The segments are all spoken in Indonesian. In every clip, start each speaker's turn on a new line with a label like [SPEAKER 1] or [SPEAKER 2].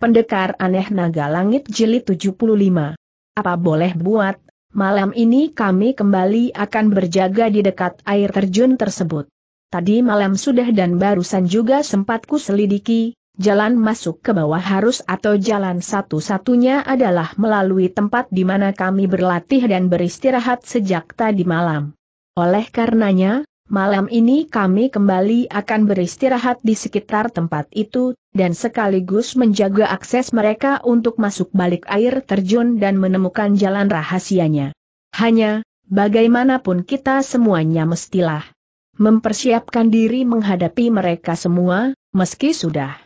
[SPEAKER 1] Pendekar aneh naga langit Jelit 75. Apa boleh buat, malam ini kami kembali akan berjaga di dekat air terjun tersebut. Tadi malam sudah dan barusan juga sempatku selidiki, jalan masuk ke bawah harus atau jalan satu-satunya adalah melalui tempat di mana kami berlatih dan beristirahat sejak tadi malam. Oleh karenanya, Malam ini kami kembali akan beristirahat di sekitar tempat itu, dan sekaligus menjaga akses mereka untuk masuk balik air terjun dan menemukan jalan rahasianya. Hanya, bagaimanapun kita semuanya mestilah mempersiapkan diri menghadapi mereka semua, meski sudah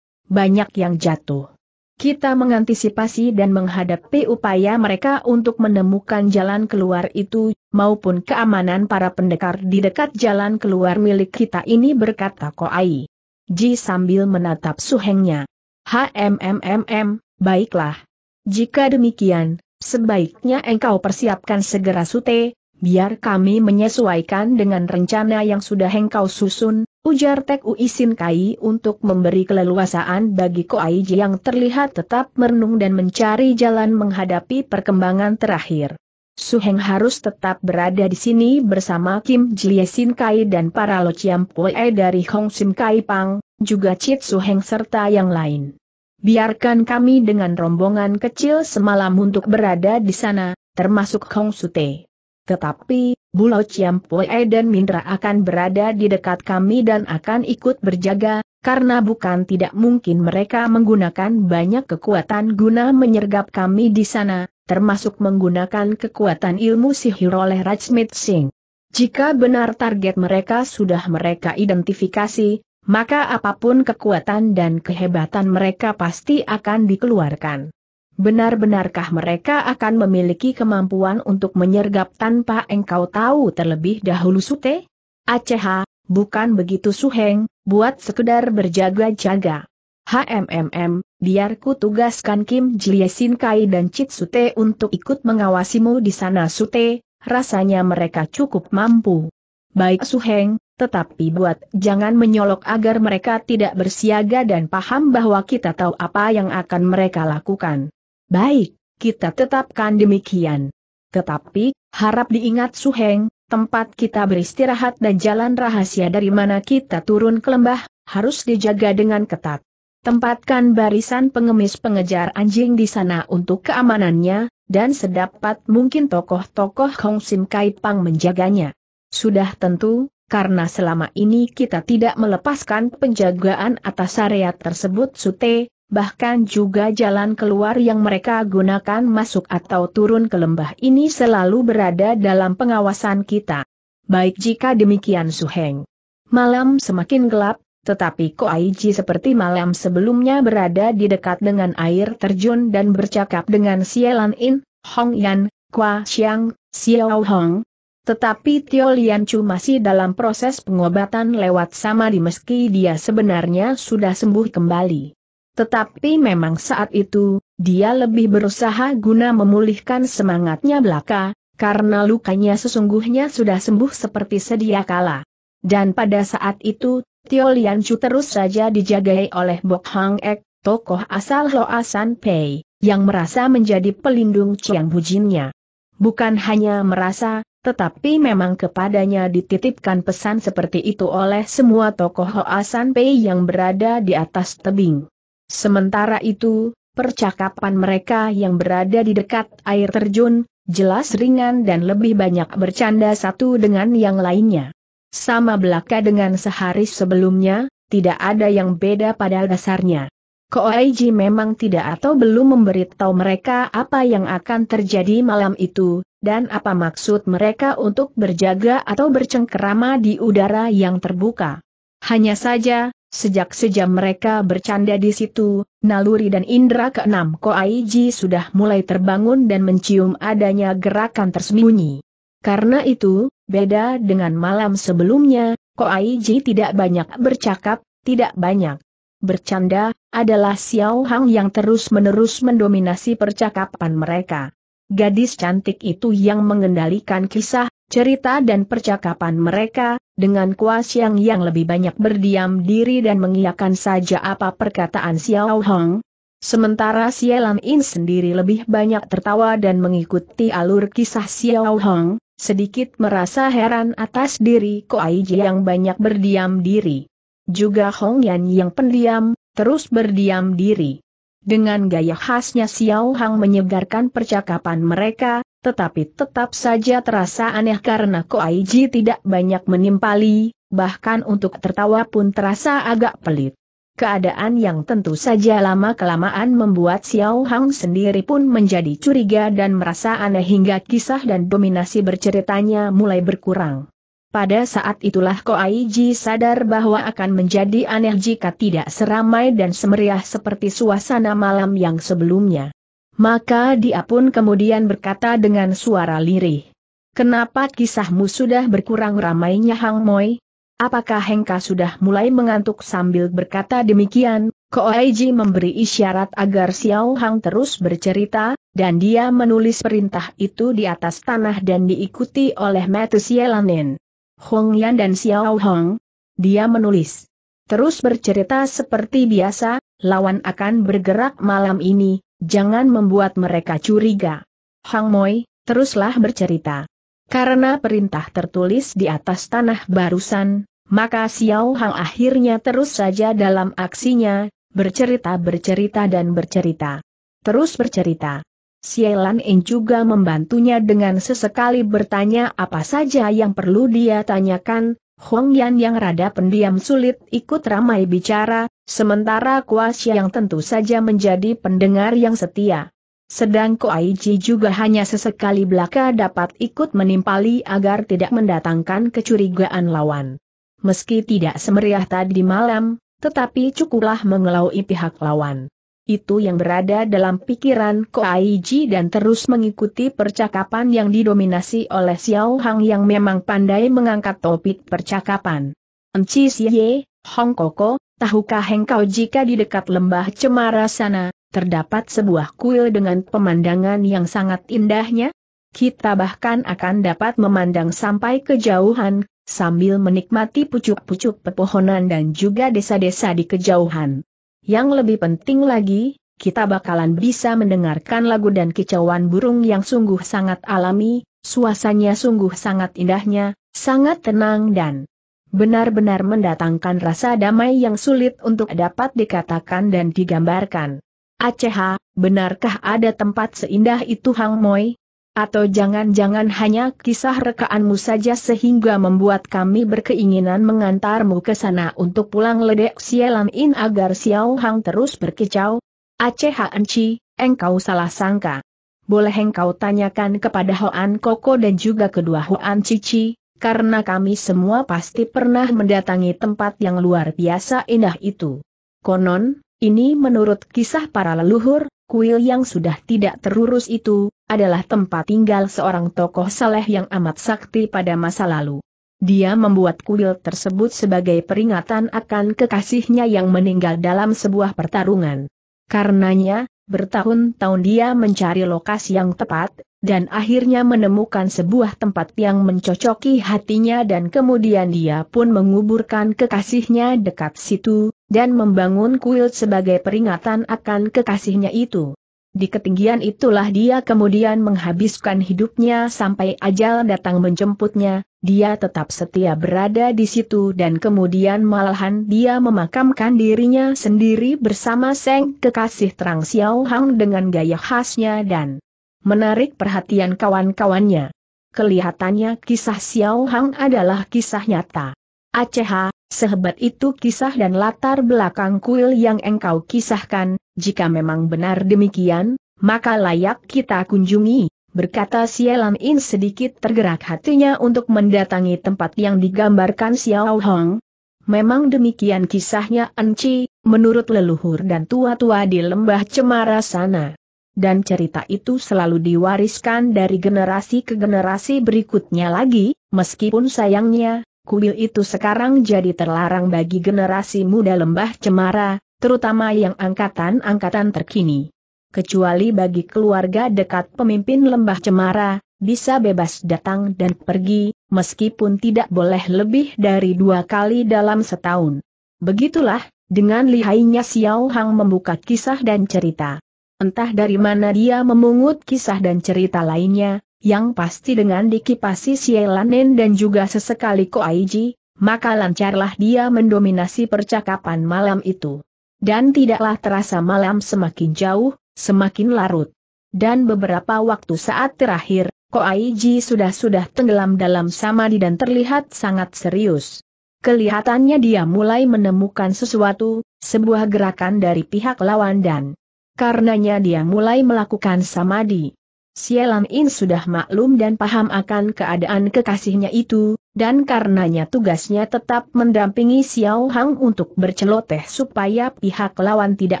[SPEAKER 1] banyak yang jatuh kita mengantisipasi dan menghadapi upaya mereka untuk menemukan jalan keluar itu, maupun keamanan para pendekar di dekat jalan keluar milik kita ini berkata Koai. Ji sambil menatap suhengnya. HMMMM, baiklah. Jika demikian, sebaiknya engkau persiapkan segera sute, biar kami menyesuaikan dengan rencana yang sudah engkau susun, Ujar Tek Ui Sin Kai untuk memberi keleluasaan bagi Koai yang terlihat tetap merenung dan mencari jalan menghadapi perkembangan terakhir. Suheng harus tetap berada di sini bersama Kim Jie Sin Kai dan para Lo Chiam Pue dari Hong Sim Kai Pang, juga Chit Suheng serta yang lain. Biarkan kami dengan rombongan kecil semalam untuk berada di sana, termasuk Hong Sute. Tetapi, Bulau Ciampoe dan Mindra akan berada di dekat kami dan akan ikut berjaga, karena bukan tidak mungkin mereka menggunakan banyak kekuatan guna menyergap kami di sana, termasuk menggunakan kekuatan ilmu sihir oleh Rajmit Singh. Jika benar target mereka sudah mereka identifikasi, maka apapun kekuatan dan kehebatan mereka pasti akan dikeluarkan. Benar-benarkah mereka akan memiliki kemampuan untuk menyergap tanpa engkau tahu terlebih dahulu Sute? Aceh, bukan begitu Suheng, buat sekedar berjaga-jaga. HMMM, biar ku tugaskan Kim Jiliesin Kai dan Chit Sute untuk ikut mengawasimu di sana Sute, rasanya mereka cukup mampu. Baik Suheng, tetapi buat jangan menyolok agar mereka tidak bersiaga dan paham bahwa kita tahu apa yang akan mereka lakukan. Baik, kita tetapkan demikian. Tetapi, harap diingat Suheng, tempat kita beristirahat dan jalan rahasia dari mana kita turun ke lembah, harus dijaga dengan ketat. Tempatkan barisan pengemis pengejar anjing di sana untuk keamanannya, dan sedapat mungkin tokoh-tokoh Hong Sim Kai Pang menjaganya. Sudah tentu, karena selama ini kita tidak melepaskan penjagaan atas area tersebut Sute, bahkan juga jalan keluar yang mereka gunakan masuk atau turun ke lembah ini selalu berada dalam pengawasan kita. Baik jika demikian Su Heng. Malam semakin gelap, tetapi Koaiji seperti malam sebelumnya berada di dekat dengan air terjun dan bercakap dengan Sialan In, Hong Yan, Kwa Xiang, Xiao Hong. Tetapi Tio Lian Chu masih dalam proses pengobatan lewat sama di meski dia sebenarnya sudah sembuh kembali. Tetapi memang saat itu, dia lebih berusaha guna memulihkan semangatnya belaka, karena lukanya sesungguhnya sudah sembuh seperti sedia kala. Dan pada saat itu, Tio Lian Chu terus saja dijagai oleh Bok Hang Ek, tokoh asal Loa San Pei, yang merasa menjadi pelindung Chiang Bujinnya. Bukan hanya merasa, tetapi memang kepadanya dititipkan pesan seperti itu oleh semua tokoh San Pei yang berada di atas tebing. Sementara itu, percakapan mereka yang berada di dekat air terjun, jelas ringan dan lebih banyak bercanda satu dengan yang lainnya. Sama belaka dengan sehari sebelumnya, tidak ada yang beda pada dasarnya. Koaiji memang tidak atau belum memberitahu mereka apa yang akan terjadi malam itu, dan apa maksud mereka untuk berjaga atau bercengkerama di udara yang terbuka. Hanya saja, Sejak sejam mereka bercanda di situ, naluri dan indera keenam Koaiji sudah mulai terbangun dan mencium adanya gerakan tersembunyi. Karena itu, beda dengan malam sebelumnya, Koaiji tidak banyak bercakap, tidak banyak bercanda, adalah Xiao Hang yang terus-menerus mendominasi percakapan mereka. Gadis cantik itu yang mengendalikan kisah, cerita dan percakapan mereka, dengan kuas yang yang lebih banyak berdiam diri dan mengiyakan saja apa perkataan Xiao Hong. Sementara Xielan In sendiri lebih banyak tertawa dan mengikuti alur kisah Xiao Hong, sedikit merasa heran atas diri Koai Ji yang banyak berdiam diri. Juga Hong Yan yang pendiam, terus berdiam diri. Dengan gaya khasnya Xiao Hang menyegarkan percakapan mereka, tetapi tetap saja terasa aneh karena Ko Ji tidak banyak menimpali, bahkan untuk tertawa pun terasa agak pelit. Keadaan yang tentu saja lama-kelamaan membuat Xiao Hang sendiri pun menjadi curiga dan merasa aneh hingga kisah dan dominasi berceritanya mulai berkurang. Pada saat itulah Ko Koaiji sadar bahwa akan menjadi aneh jika tidak seramai dan semeriah seperti suasana malam yang sebelumnya. Maka dia pun kemudian berkata dengan suara lirih. Kenapa kisahmu sudah berkurang ramainya Hang Moi? Apakah Hengka sudah mulai mengantuk sambil berkata demikian? Ko Koaiji memberi isyarat agar Xiao Hang terus bercerita, dan dia menulis perintah itu di atas tanah dan diikuti oleh Matthew Yelanin. Hong Yan dan Xiao Hong. Dia menulis. Terus bercerita seperti biasa, lawan akan bergerak malam ini, jangan membuat mereka curiga. Hang Moi, teruslah bercerita. Karena perintah tertulis di atas tanah barusan, maka Xiao Hang akhirnya terus saja dalam aksinya, bercerita-bercerita dan bercerita. Terus bercerita. Sielan Eng juga membantunya dengan sesekali bertanya apa saja yang perlu dia tanyakan, Hong Yan yang rada pendiam sulit ikut ramai bicara, sementara Kuasya yang tentu saja menjadi pendengar yang setia. Sedang Koaiji juga hanya sesekali belaka dapat ikut menimpali agar tidak mendatangkan kecurigaan lawan. Meski tidak semeriah tadi malam, tetapi cukuplah mengelaui pihak lawan. Itu yang berada dalam pikiran Koaiji dan terus mengikuti percakapan yang didominasi oleh Xiao Hang yang memang pandai mengangkat topik percakapan. Enci Xie, Hong Koko, tahukah engkau jika di dekat lembah Cemara sana, terdapat sebuah kuil dengan pemandangan yang sangat indahnya? Kita bahkan akan dapat memandang sampai kejauhan, sambil menikmati pucuk-pucuk pepohonan dan juga desa-desa di kejauhan. Yang lebih penting lagi, kita bakalan bisa mendengarkan lagu dan kicauan burung yang sungguh sangat alami, suasanya sungguh sangat indahnya, sangat tenang dan benar-benar mendatangkan rasa damai yang sulit untuk dapat dikatakan dan digambarkan. Aceh, benarkah ada tempat seindah itu Hang Moi? Atau jangan-jangan hanya kisah rekaanmu saja sehingga membuat kami berkeinginan mengantarmu ke sana untuk pulang ledek Sialan In agar Xiao Hang terus berkicau? Aceh Anci, engkau salah sangka. Boleh engkau tanyakan kepada Hoan Koko dan juga kedua Hoan Cici, karena kami semua pasti pernah mendatangi tempat yang luar biasa indah itu. Konon, ini menurut kisah para leluhur, kuil yang sudah tidak terurus itu, adalah tempat tinggal seorang tokoh saleh yang amat sakti pada masa lalu. Dia membuat kuil tersebut sebagai peringatan akan kekasihnya yang meninggal dalam sebuah pertarungan. Karenanya, bertahun-tahun dia mencari lokasi yang tepat, dan akhirnya menemukan sebuah tempat yang mencocoki hatinya dan kemudian dia pun menguburkan kekasihnya dekat situ, dan membangun kuil sebagai peringatan akan kekasihnya itu. Di ketinggian itulah dia kemudian menghabiskan hidupnya sampai ajal datang menjemputnya, dia tetap setia berada di situ dan kemudian malahan dia memakamkan dirinya sendiri bersama Seng kekasih terang Xiao Hang dengan gaya khasnya dan menarik perhatian kawan-kawannya. Kelihatannya kisah Xiao Hang adalah kisah nyata. Aceh Sehebat itu kisah dan latar belakang kuil yang engkau kisahkan, jika memang benar demikian, maka layak kita kunjungi, berkata Sialam In sedikit tergerak hatinya untuk mendatangi tempat yang digambarkan Xiao Hong. Memang demikian kisahnya Enci, menurut leluhur dan tua-tua di lembah Cemara sana. Dan cerita itu selalu diwariskan dari generasi ke generasi berikutnya lagi, meskipun sayangnya, kuil itu sekarang jadi terlarang bagi generasi muda lembah cemara, terutama yang angkatan-angkatan terkini. Kecuali bagi keluarga dekat pemimpin lembah cemara, bisa bebas datang dan pergi, meskipun tidak boleh lebih dari dua kali dalam setahun. Begitulah, dengan lihainya Xiao Hang membuka kisah dan cerita. Entah dari mana dia memungut kisah dan cerita lainnya, yang pasti dengan dikipasi Sielanen dan juga sesekali Koaiji, maka lancarlah dia mendominasi percakapan malam itu. Dan tidaklah terasa malam semakin jauh, semakin larut. Dan beberapa waktu saat terakhir, Koaiji sudah-sudah tenggelam dalam samadhi dan terlihat sangat serius. Kelihatannya dia mulai menemukan sesuatu, sebuah gerakan dari pihak lawan dan karenanya dia mulai melakukan samadhi. Sielam In sudah maklum dan paham akan keadaan kekasihnya itu, dan karenanya tugasnya tetap mendampingi Xiao Hang untuk berceloteh supaya pihak lawan tidak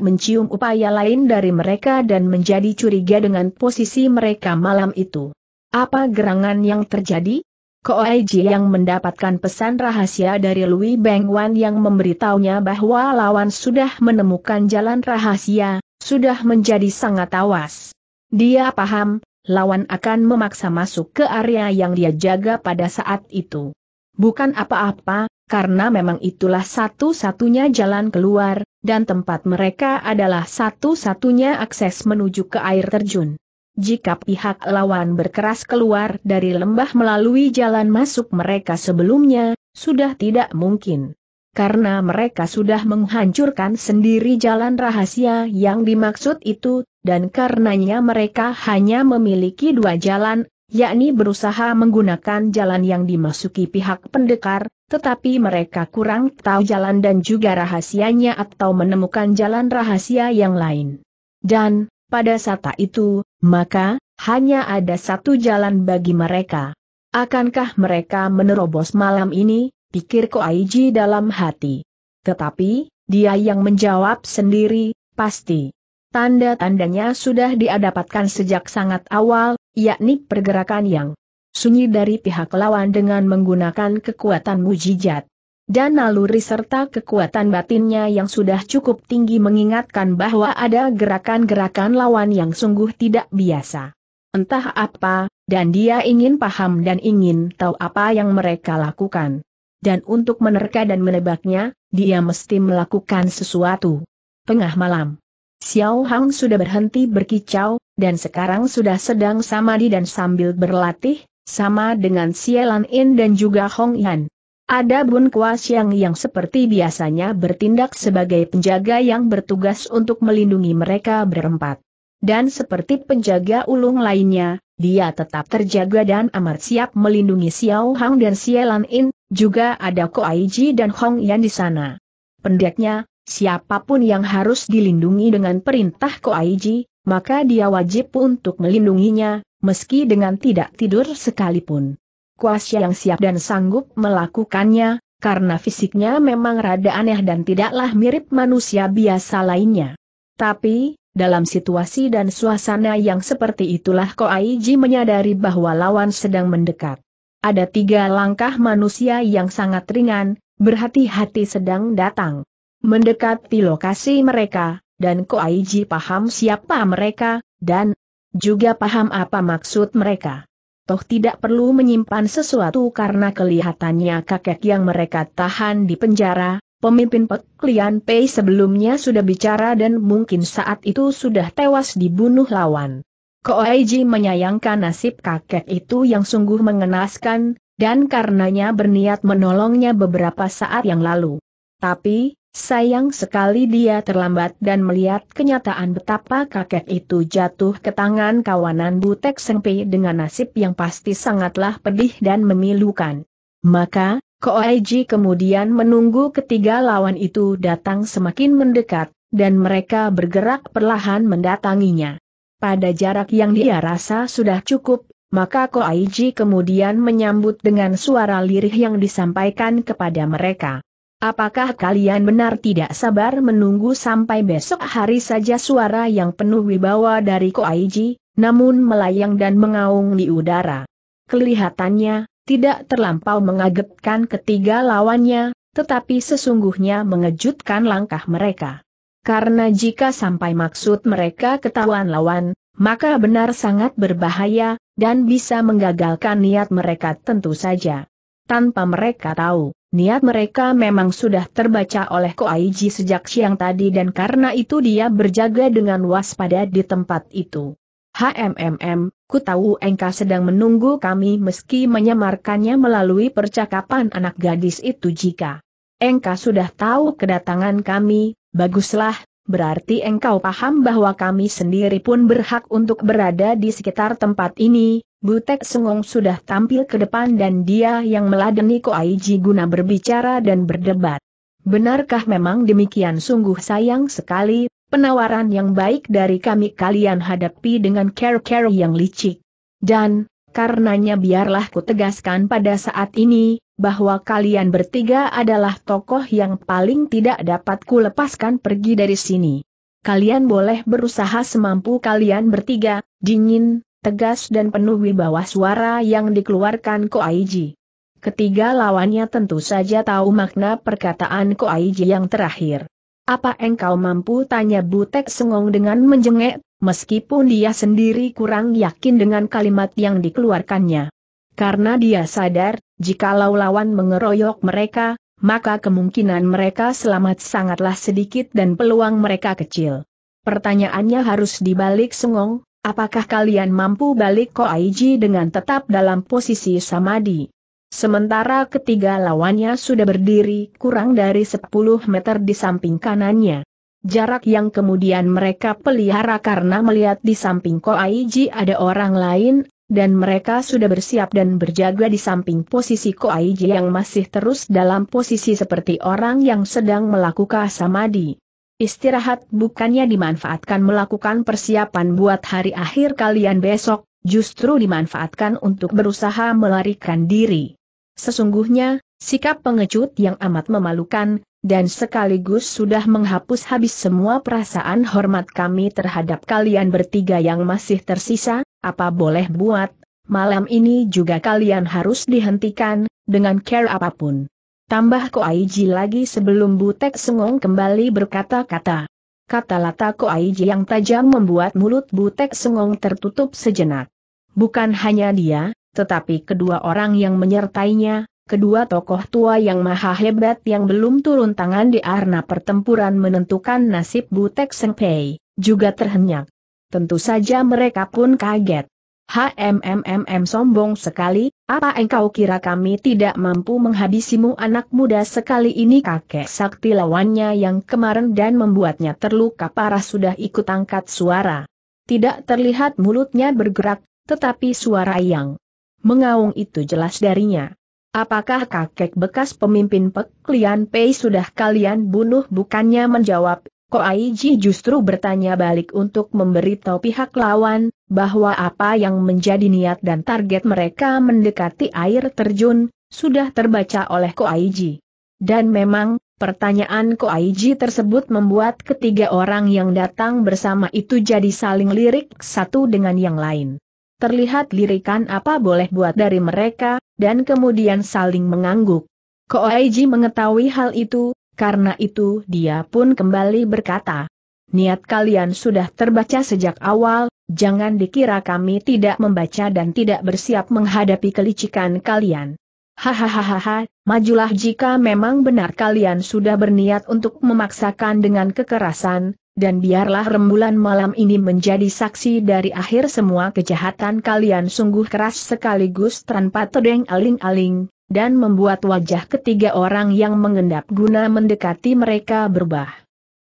[SPEAKER 1] mencium upaya lain dari mereka dan menjadi curiga dengan posisi mereka malam itu. Apa gerangan yang terjadi? Koeji yang mendapatkan pesan rahasia dari Lui Bengwan yang memberitahunya bahwa lawan sudah menemukan jalan rahasia, sudah menjadi sangat awas. Dia paham, lawan akan memaksa masuk ke area yang dia jaga pada saat itu. Bukan apa-apa, karena memang itulah satu-satunya jalan keluar, dan tempat mereka adalah satu-satunya akses menuju ke air terjun. Jika pihak lawan berkeras keluar dari lembah melalui jalan masuk mereka sebelumnya, sudah tidak mungkin. Karena mereka sudah menghancurkan sendiri jalan rahasia yang dimaksud itu, dan karenanya mereka hanya memiliki dua jalan, yakni berusaha menggunakan jalan yang dimasuki pihak pendekar, tetapi mereka kurang tahu jalan dan juga rahasianya atau menemukan jalan rahasia yang lain. Dan, pada saat itu, maka, hanya ada satu jalan bagi mereka. Akankah mereka menerobos malam ini, pikir Aiji dalam hati. Tetapi, dia yang menjawab sendiri, pasti. Tanda-tandanya sudah diadapatkan sejak sangat awal, yakni pergerakan yang sunyi dari pihak lawan dengan menggunakan kekuatan mujijat. Dan naluri serta kekuatan batinnya yang sudah cukup tinggi mengingatkan bahwa ada gerakan-gerakan lawan yang sungguh tidak biasa. Entah apa, dan dia ingin paham dan ingin tahu apa yang mereka lakukan. Dan untuk menerka dan menebaknya, dia mesti melakukan sesuatu. Tengah malam, Xiao Hang sudah berhenti berkicau, dan sekarang sudah sedang samadi dan sambil berlatih, sama dengan Sielan In dan juga Hong Yan. Ada Bun Kua Siang yang seperti biasanya bertindak sebagai penjaga yang bertugas untuk melindungi mereka berempat. Dan seperti penjaga ulung lainnya, dia tetap terjaga dan amat siap melindungi Xiao Hang dan Sielan In, juga ada Ko Aiji dan Hong Yan di sana. Pendeknya, siapapun yang harus dilindungi dengan perintah Koaiji, maka dia wajib untuk melindunginya, meski dengan tidak tidur sekalipun. Kuasya yang siap dan sanggup melakukannya, karena fisiknya memang rada aneh dan tidaklah mirip manusia biasa lainnya. Tapi, dalam situasi dan suasana yang seperti itulah Koaiji menyadari bahwa lawan sedang mendekat. Ada tiga langkah manusia yang sangat ringan, berhati-hati sedang datang mendekati lokasi mereka, dan Koaiji paham siapa mereka, dan juga paham apa maksud mereka. Toh tidak perlu menyimpan sesuatu karena kelihatannya kakek yang mereka tahan di penjara, pemimpin Peklian Pei sebelumnya sudah bicara dan mungkin saat itu sudah tewas dibunuh lawan. Koaiji menyayangkan nasib kakek itu yang sungguh mengenaskan, dan karenanya berniat menolongnya beberapa saat yang lalu. Tapi, Sayang sekali dia terlambat dan melihat kenyataan betapa kakek itu jatuh ke tangan kawanan Butek sengpe dengan nasib yang pasti sangatlah pedih dan memilukan. Maka, Koaiji kemudian menunggu ketiga lawan itu datang semakin mendekat, dan mereka bergerak perlahan mendatanginya. Pada jarak yang dia rasa sudah cukup, maka Koaiji kemudian menyambut dengan suara lirih yang disampaikan kepada mereka. Apakah kalian benar tidak sabar menunggu sampai besok hari saja suara yang penuh wibawa dari Koaiji, namun melayang dan mengaung di udara? Kelihatannya, tidak terlampau mengagetkan ketiga lawannya, tetapi sesungguhnya mengejutkan langkah mereka. Karena jika sampai maksud mereka ketahuan lawan, maka benar sangat berbahaya, dan bisa menggagalkan niat mereka tentu saja. Tanpa mereka tahu. Niat mereka memang sudah terbaca oleh Ko Aiji sejak siang tadi dan karena itu dia berjaga dengan waspada di tempat itu. HMMM, ku tahu engkau sedang menunggu kami meski menyamarkannya melalui percakapan anak gadis itu jika engkau sudah tahu kedatangan kami, baguslah, berarti engkau paham bahwa kami sendiri pun berhak untuk berada di sekitar tempat ini, Butek Sengong sudah tampil ke depan dan dia yang meladeni Ko Aiji guna berbicara dan berdebat. Benarkah memang demikian sungguh sayang sekali, penawaran yang baik dari kami kalian hadapi dengan care-care yang licik. Dan, karenanya biarlah ku tegaskan pada saat ini, bahwa kalian bertiga adalah tokoh yang paling tidak dapat ku lepaskan pergi dari sini. Kalian boleh berusaha semampu kalian bertiga, dingin, tegas dan penuh wibawa suara yang dikeluarkan Ko Aiji. Ketiga lawannya tentu saja tahu makna perkataan Ko Aiji yang terakhir. Apa engkau mampu tanya Butek Sengong dengan menjengek, meskipun dia sendiri kurang yakin dengan kalimat yang dikeluarkannya. Karena dia sadar, jikalau lawan mengeroyok mereka, maka kemungkinan mereka selamat sangatlah sedikit dan peluang mereka kecil. Pertanyaannya harus dibalik sengong, Apakah kalian mampu balik Ko Aiji dengan tetap dalam posisi samadi? Sementara ketiga lawannya sudah berdiri kurang dari 10 meter di samping kanannya. Jarak yang kemudian mereka pelihara karena melihat di samping Ko Aiji ada orang lain, dan mereka sudah bersiap dan berjaga di samping posisi Ko Aiji yang masih terus dalam posisi seperti orang yang sedang melakukan samadi. Istirahat bukannya dimanfaatkan melakukan persiapan buat hari akhir kalian besok, justru dimanfaatkan untuk berusaha melarikan diri. Sesungguhnya, sikap pengecut yang amat memalukan, dan sekaligus sudah menghapus habis semua perasaan hormat kami terhadap kalian bertiga yang masih tersisa, apa boleh buat, malam ini juga kalian harus dihentikan, dengan care apapun. Tambah Ko Aiji lagi sebelum Butek Sengong kembali berkata-kata. Kata lata Ko Aiji yang tajam membuat mulut Butek Sengong tertutup sejenak. Bukan hanya dia, tetapi kedua orang yang menyertainya, kedua tokoh tua yang maha hebat yang belum turun tangan di arena pertempuran menentukan nasib Butek Sengpei, juga terhenyak. Tentu saja mereka pun kaget. HMMMM sombong sekali, apa engkau kira kami tidak mampu menghabisimu anak muda sekali ini kakek sakti lawannya yang kemarin dan membuatnya terluka parah sudah ikut angkat suara. Tidak terlihat mulutnya bergerak, tetapi suara yang mengaung itu jelas darinya. Apakah kakek bekas pemimpin Pek Pei sudah kalian bunuh bukannya menjawab, Ko Koaiji justru bertanya balik untuk memberitahu pihak lawan, bahwa apa yang menjadi niat dan target mereka mendekati air terjun, sudah terbaca oleh Ko Koaiji. Dan memang, pertanyaan Ko Koaiji tersebut membuat ketiga orang yang datang bersama itu jadi saling lirik satu dengan yang lain. Terlihat lirikan apa boleh buat dari mereka, dan kemudian saling mengangguk. Ko Koaiji mengetahui hal itu, karena itu dia pun kembali berkata, Niat kalian sudah terbaca sejak awal, jangan dikira kami tidak membaca dan tidak bersiap menghadapi kelicikan kalian. Hahaha, majulah jika memang benar kalian sudah berniat untuk memaksakan dengan kekerasan, dan biarlah rembulan malam ini menjadi saksi dari akhir semua kejahatan kalian sungguh keras sekaligus tanpa tedeng aling-aling, dan membuat wajah ketiga orang yang mengendap guna mendekati mereka berubah.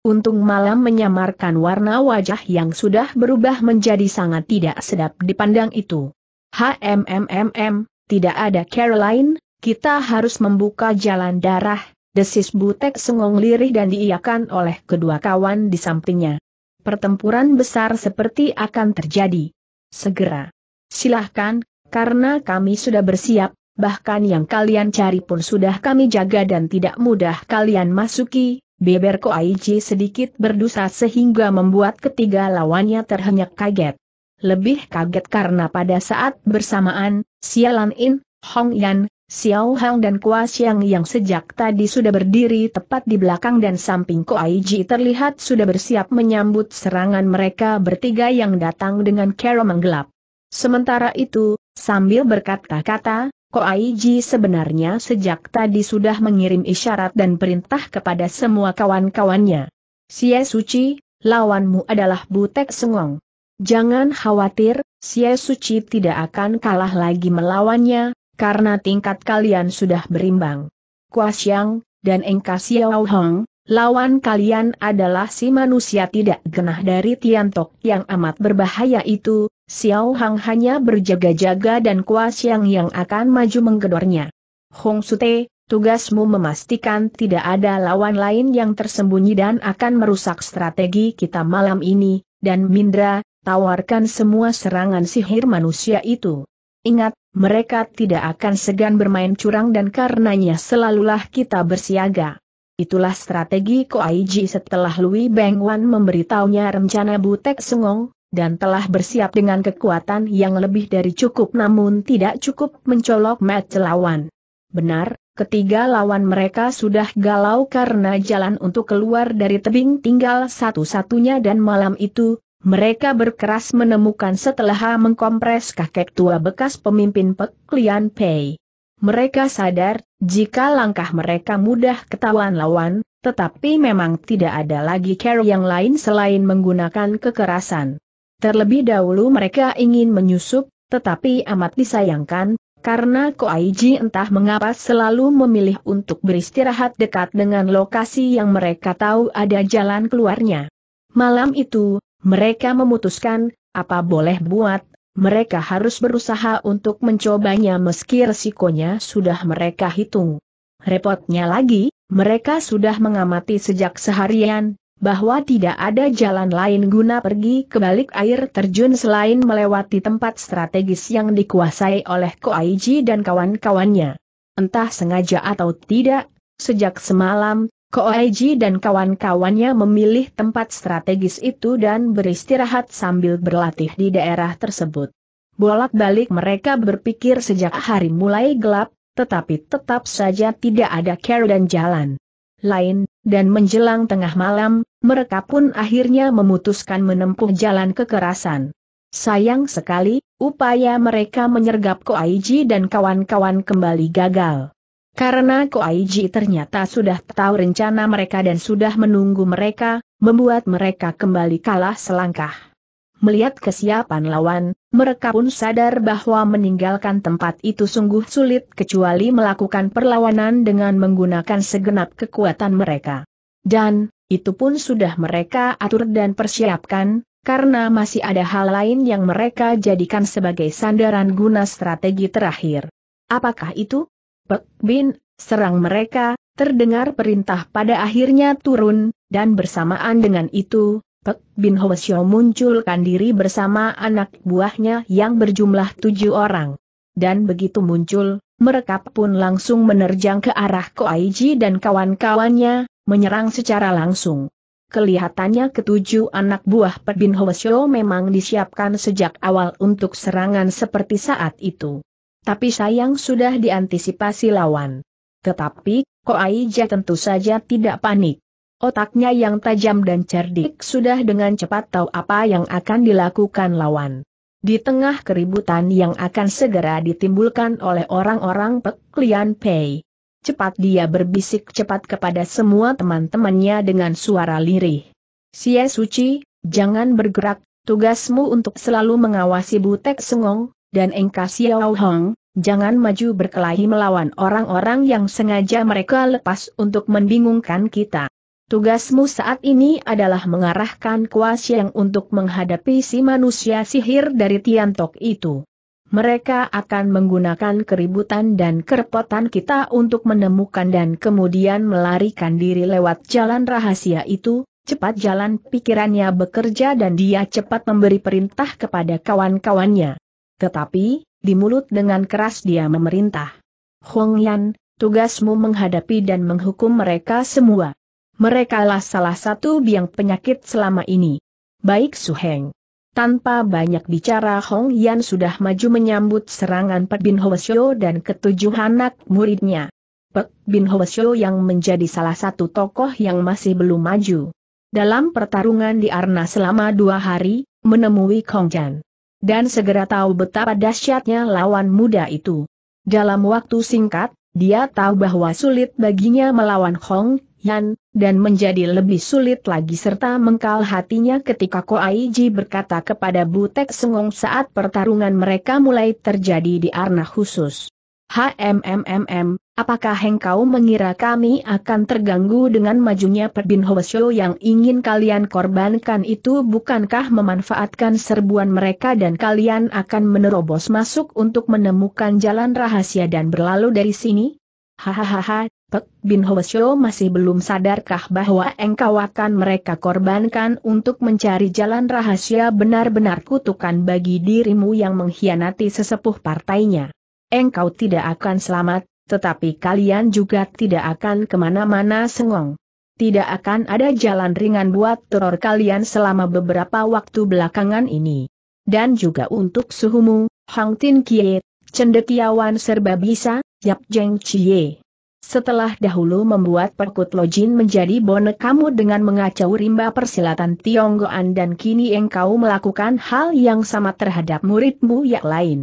[SPEAKER 1] Untung malam menyamarkan warna wajah yang sudah berubah menjadi sangat tidak sedap dipandang itu. HMMMM, tidak ada Caroline, kita harus membuka jalan darah, desis butek sengong lirih dan diiakan oleh kedua kawan di sampingnya. Pertempuran besar seperti akan terjadi. Segera. Silahkan, karena kami sudah bersiap, bahkan yang kalian cari pun sudah kami jaga dan tidak mudah kalian masuki, Beber Koaiji sedikit berdosa sehingga membuat ketiga lawannya terhenyak kaget. Lebih kaget karena pada saat bersamaan, Sialan In, Hong Yan, Xiao Hang dan Kua Xiang yang sejak tadi sudah berdiri tepat di belakang dan samping Koaiji terlihat sudah bersiap menyambut serangan mereka bertiga yang datang dengan keromenggelap. menggelap. Sementara itu, sambil berkata-kata, Ko Koaiji sebenarnya sejak tadi sudah mengirim isyarat dan perintah kepada semua kawan-kawannya. Sia Suci, lawanmu adalah Butek Sengong. Jangan khawatir, Sia Suci tidak akan kalah lagi melawannya, karena tingkat kalian sudah berimbang. Kuasiang, dan Engka Xiao Hong, Lawan kalian adalah si manusia tidak genah dari Tiantok yang amat berbahaya itu, Xiao Hang hanya berjaga-jaga dan kuas yang yang akan maju menggedornya. Hong Sute, tugasmu memastikan tidak ada lawan lain yang tersembunyi dan akan merusak strategi kita malam ini, dan Mindra, tawarkan semua serangan sihir manusia itu. Ingat, mereka tidak akan segan bermain curang dan karenanya selalulah kita bersiaga. Itulah strategi Koaiji setelah Lui Beng memberitahunya rencana Butek Sengong, dan telah bersiap dengan kekuatan yang lebih dari cukup namun tidak cukup mencolok match lawan. Benar, ketiga lawan mereka sudah galau karena jalan untuk keluar dari tebing tinggal satu-satunya dan malam itu, mereka berkeras menemukan setelah mengkompres kakek tua bekas pemimpin Pek Lian Pei. Mereka sadar jika langkah mereka mudah ketahuan lawan, tetapi memang tidak ada lagi cara yang lain selain menggunakan kekerasan. Terlebih dahulu mereka ingin menyusup, tetapi amat disayangkan, karena Koaiji entah mengapa selalu memilih untuk beristirahat dekat dengan lokasi yang mereka tahu ada jalan keluarnya. Malam itu, mereka memutuskan, apa boleh buat, mereka harus berusaha untuk mencobanya meski resikonya sudah mereka hitung. Repotnya lagi, mereka sudah mengamati sejak seharian, bahwa tidak ada jalan lain guna pergi ke balik air terjun selain melewati tempat strategis yang dikuasai oleh Koaiji dan kawan-kawannya. Entah sengaja atau tidak, sejak semalam, Koaiji dan kawan-kawannya memilih tempat strategis itu dan beristirahat sambil berlatih di daerah tersebut. Bolak-balik mereka berpikir sejak hari mulai gelap, tetapi tetap saja tidak ada care dan jalan lain, dan menjelang tengah malam, mereka pun akhirnya memutuskan menempuh jalan kekerasan. Sayang sekali, upaya mereka menyergap Koaiji dan kawan-kawan kembali gagal. Karena Koaiji ternyata sudah tahu rencana mereka dan sudah menunggu mereka, membuat mereka kembali kalah selangkah. Melihat kesiapan lawan, mereka pun sadar bahwa meninggalkan tempat itu sungguh sulit kecuali melakukan perlawanan dengan menggunakan segenap kekuatan mereka. Dan, itu pun sudah mereka atur dan persiapkan, karena masih ada hal lain yang mereka jadikan sebagai sandaran guna strategi terakhir. Apakah itu? Pek Bin, serang mereka, terdengar perintah pada akhirnya turun, dan bersamaan dengan itu, Pek Bin Hwasyo munculkan diri bersama anak buahnya yang berjumlah tujuh orang. Dan begitu muncul, mereka pun langsung menerjang ke arah Koaiji dan kawan-kawannya, menyerang secara langsung. Kelihatannya ketujuh anak buah Pek Bin Hwasyo memang disiapkan sejak awal untuk serangan seperti saat itu. Tapi sayang sudah diantisipasi lawan. Tetapi, Ko Aija tentu saja tidak panik. Otaknya yang tajam dan cerdik sudah dengan cepat tahu apa yang akan dilakukan lawan. Di tengah keributan yang akan segera ditimbulkan oleh orang-orang Peklian Pei. Cepat dia berbisik cepat kepada semua teman-temannya dengan suara lirih. Sia Suci, jangan bergerak, tugasmu untuk selalu mengawasi Butek Sengong, dan Engka Xiao Hong, jangan maju berkelahi melawan orang-orang yang sengaja mereka lepas untuk membingungkan kita. Tugasmu saat ini adalah mengarahkan kuas yang untuk menghadapi si manusia sihir dari Tiantok itu. Mereka akan menggunakan keributan dan kerepotan kita untuk menemukan dan kemudian melarikan diri lewat jalan rahasia itu, cepat jalan pikirannya bekerja dan dia cepat memberi perintah kepada kawan-kawannya. Tetapi, di mulut dengan keras dia memerintah. Hong Yan, tugasmu menghadapi dan menghukum mereka semua. Merekalah salah satu biang penyakit selama ini. Baik Su Heng. Tanpa banyak bicara Hong Yan sudah maju menyambut serangan Pek Bin Hoesio dan ketujuh anak muridnya. Pek Bin Hoesio yang menjadi salah satu tokoh yang masih belum maju. Dalam pertarungan di Arna selama dua hari, menemui Kong Jan dan segera tahu betapa dahsyatnya lawan muda itu. Dalam waktu singkat, dia tahu bahwa sulit baginya melawan Hong Yan, dan menjadi lebih sulit lagi serta mengkal hatinya ketika Ko Aiji berkata kepada Butek Sengong saat pertarungan mereka mulai terjadi di arna khusus. HMMMM, apakah engkau mengira kami akan terganggu dengan majunya Perbin Hoesyo yang ingin kalian korbankan itu bukankah memanfaatkan serbuan mereka dan kalian akan menerobos masuk untuk menemukan jalan rahasia dan berlalu dari sini? Hahaha, Pek Bin Hoesyo masih belum sadarkah bahwa engkau akan mereka korbankan untuk mencari jalan rahasia benar-benar kutukan bagi dirimu yang mengkhianati sesepuh partainya engkau tidak akan selamat, tetapi kalian juga tidak akan kemana-mana sengong. Tidak akan ada jalan ringan buat teror kalian selama beberapa waktu belakangan ini. Dan juga untuk suhumu, Hang Tin Kie, cendekiawan serba bisa, Yap Jeng Chie. Setelah dahulu membuat Perkut Lojin menjadi bonek kamu dengan mengacau rimba persilatan Tionggoan dan kini engkau melakukan hal yang sama terhadap muridmu yang lain.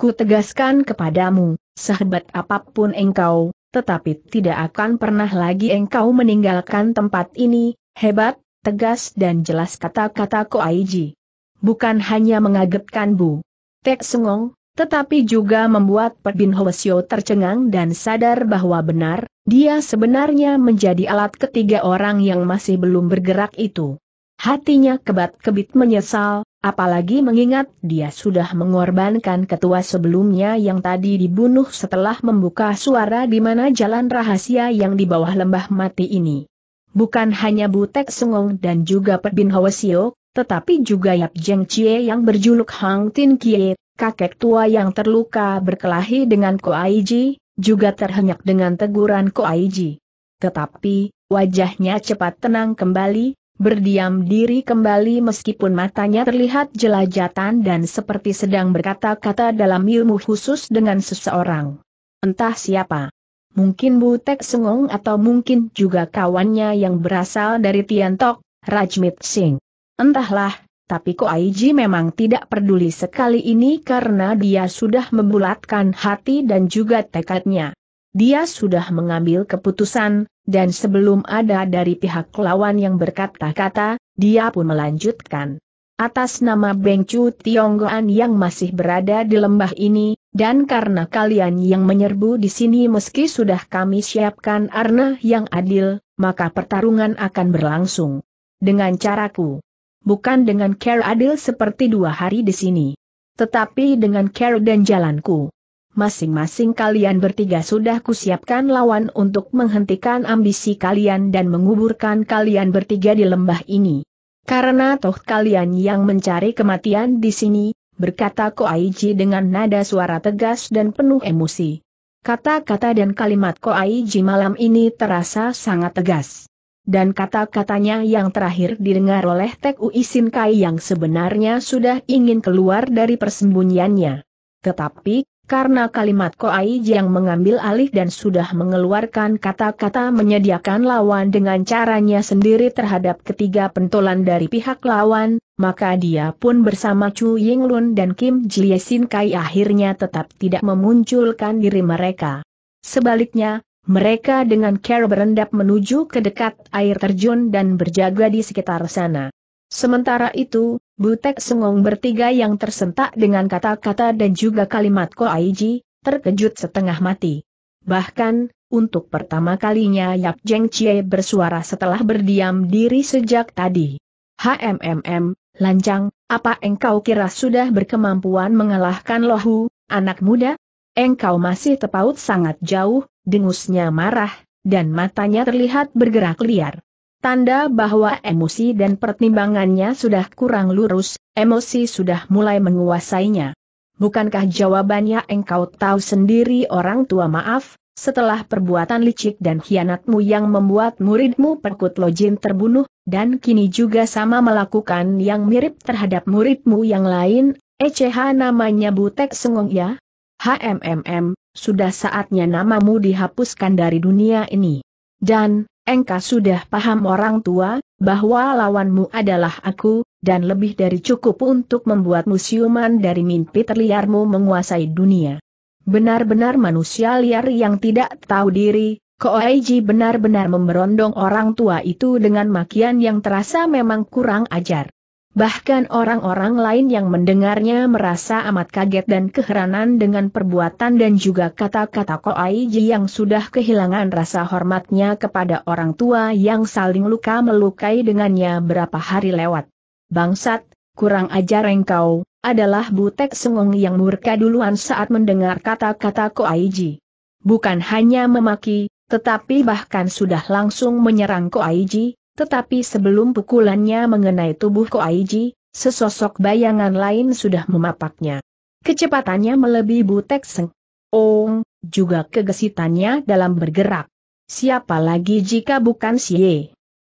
[SPEAKER 1] Ku tegaskan kepadamu, sahabat apapun engkau, tetapi tidak akan pernah lagi engkau meninggalkan tempat ini, hebat, tegas dan jelas kata-kata Aiji. Bukan hanya mengagetkan Bu Tek Sengong, tetapi juga membuat Bin Hoesio tercengang dan sadar bahwa benar, dia sebenarnya menjadi alat ketiga orang yang masih belum bergerak itu. Hatinya kebat-kebit menyesal, Apalagi mengingat dia sudah mengorbankan ketua sebelumnya yang tadi dibunuh setelah membuka suara di mana jalan rahasia yang di bawah lembah mati ini. Bukan hanya Butek Sungong dan juga Pebin Hwasio, tetapi juga Yap Jeng Chie yang berjuluk Hang Tin Kie, kakek tua yang terluka berkelahi dengan Ko Ji, juga terhenyak dengan teguran Ko Ji. Tetapi, wajahnya cepat tenang kembali, berdiam diri kembali meskipun matanya terlihat jelajatan dan seperti sedang berkata-kata dalam ilmu khusus dengan seseorang. Entah siapa. Mungkin Butek Sengong atau mungkin juga kawannya yang berasal dari Tiantok, Rajmit Singh. Entahlah, tapi Ko Aiji memang tidak peduli sekali ini karena dia sudah membulatkan hati dan juga tekadnya. Dia sudah mengambil keputusan, dan sebelum ada dari pihak lawan yang berkata-kata, dia pun melanjutkan. Atas nama Bengcu Tionggoan yang masih berada di lembah ini, dan karena kalian yang menyerbu di sini meski sudah kami siapkan arna yang adil, maka pertarungan akan berlangsung. Dengan caraku. Bukan dengan care adil seperti dua hari di sini. Tetapi dengan care dan jalanku masing-masing kalian bertiga sudah kusiapkan lawan untuk menghentikan ambisi kalian dan menguburkan kalian bertiga di lembah ini. Karena toh kalian yang mencari kematian di sini, berkata Ko Aiji dengan nada suara tegas dan penuh emosi. Kata-kata dan kalimat Ko Aiji malam ini terasa sangat tegas. Dan kata-katanya yang terakhir didengar oleh Tek Uisin Kai yang sebenarnya sudah ingin keluar dari persembunyiannya. Tetapi karena kalimat Koai yang mengambil alih dan sudah mengeluarkan kata-kata menyediakan lawan dengan caranya sendiri terhadap ketiga pentolan dari pihak lawan, maka dia pun bersama Chu Yinglun dan Kim Sin Kai akhirnya tetap tidak memunculkan diri mereka. Sebaliknya, mereka dengan care berendap menuju ke dekat air terjun dan berjaga di sekitar sana. Sementara itu, Butek Sengong bertiga yang tersentak dengan kata-kata dan juga kalimat Ko Aiji, terkejut setengah mati. Bahkan, untuk pertama kalinya Yap Jeng Chie bersuara setelah berdiam diri sejak tadi. HMMM, lancang, apa engkau kira sudah berkemampuan mengalahkan lohu, anak muda? Engkau masih terpaut sangat jauh, dengusnya marah, dan matanya terlihat bergerak liar. Tanda bahwa emosi dan pertimbangannya sudah kurang lurus, emosi sudah mulai menguasainya. Bukankah jawabannya engkau tahu sendiri orang tua maaf, setelah perbuatan licik dan khianatmu yang membuat muridmu Perkut Lojin terbunuh, dan kini juga sama melakukan yang mirip terhadap muridmu yang lain, ECH namanya Butek Sengong ya? HMMM, sudah saatnya namamu dihapuskan dari dunia ini. Dan, engkau sudah paham orang tua, bahwa lawanmu adalah aku, dan lebih dari cukup untuk membuat musiuman dari mimpi terliarmu menguasai dunia. Benar-benar manusia liar yang tidak tahu diri, Koeiji benar-benar memberondong orang tua itu dengan makian yang terasa memang kurang ajar. Bahkan orang-orang lain yang mendengarnya merasa amat kaget dan keheranan dengan perbuatan dan juga kata-kata Ko Aiji yang sudah kehilangan rasa hormatnya kepada orang tua yang saling luka melukai dengannya berapa hari lewat. Bangsat, kurang ajar engkau, adalah Butek Sengong yang murka duluan saat mendengar kata-kata Ko Aiji. Bukan hanya memaki, tetapi bahkan sudah langsung menyerang Ko Aiji. Tetapi sebelum pukulannya mengenai tubuh Koaiji, sesosok bayangan lain sudah memapaknya. Kecepatannya melebihi Butek Seng. Ong, juga kegesitannya dalam bergerak. Siapa lagi jika bukan si Ye?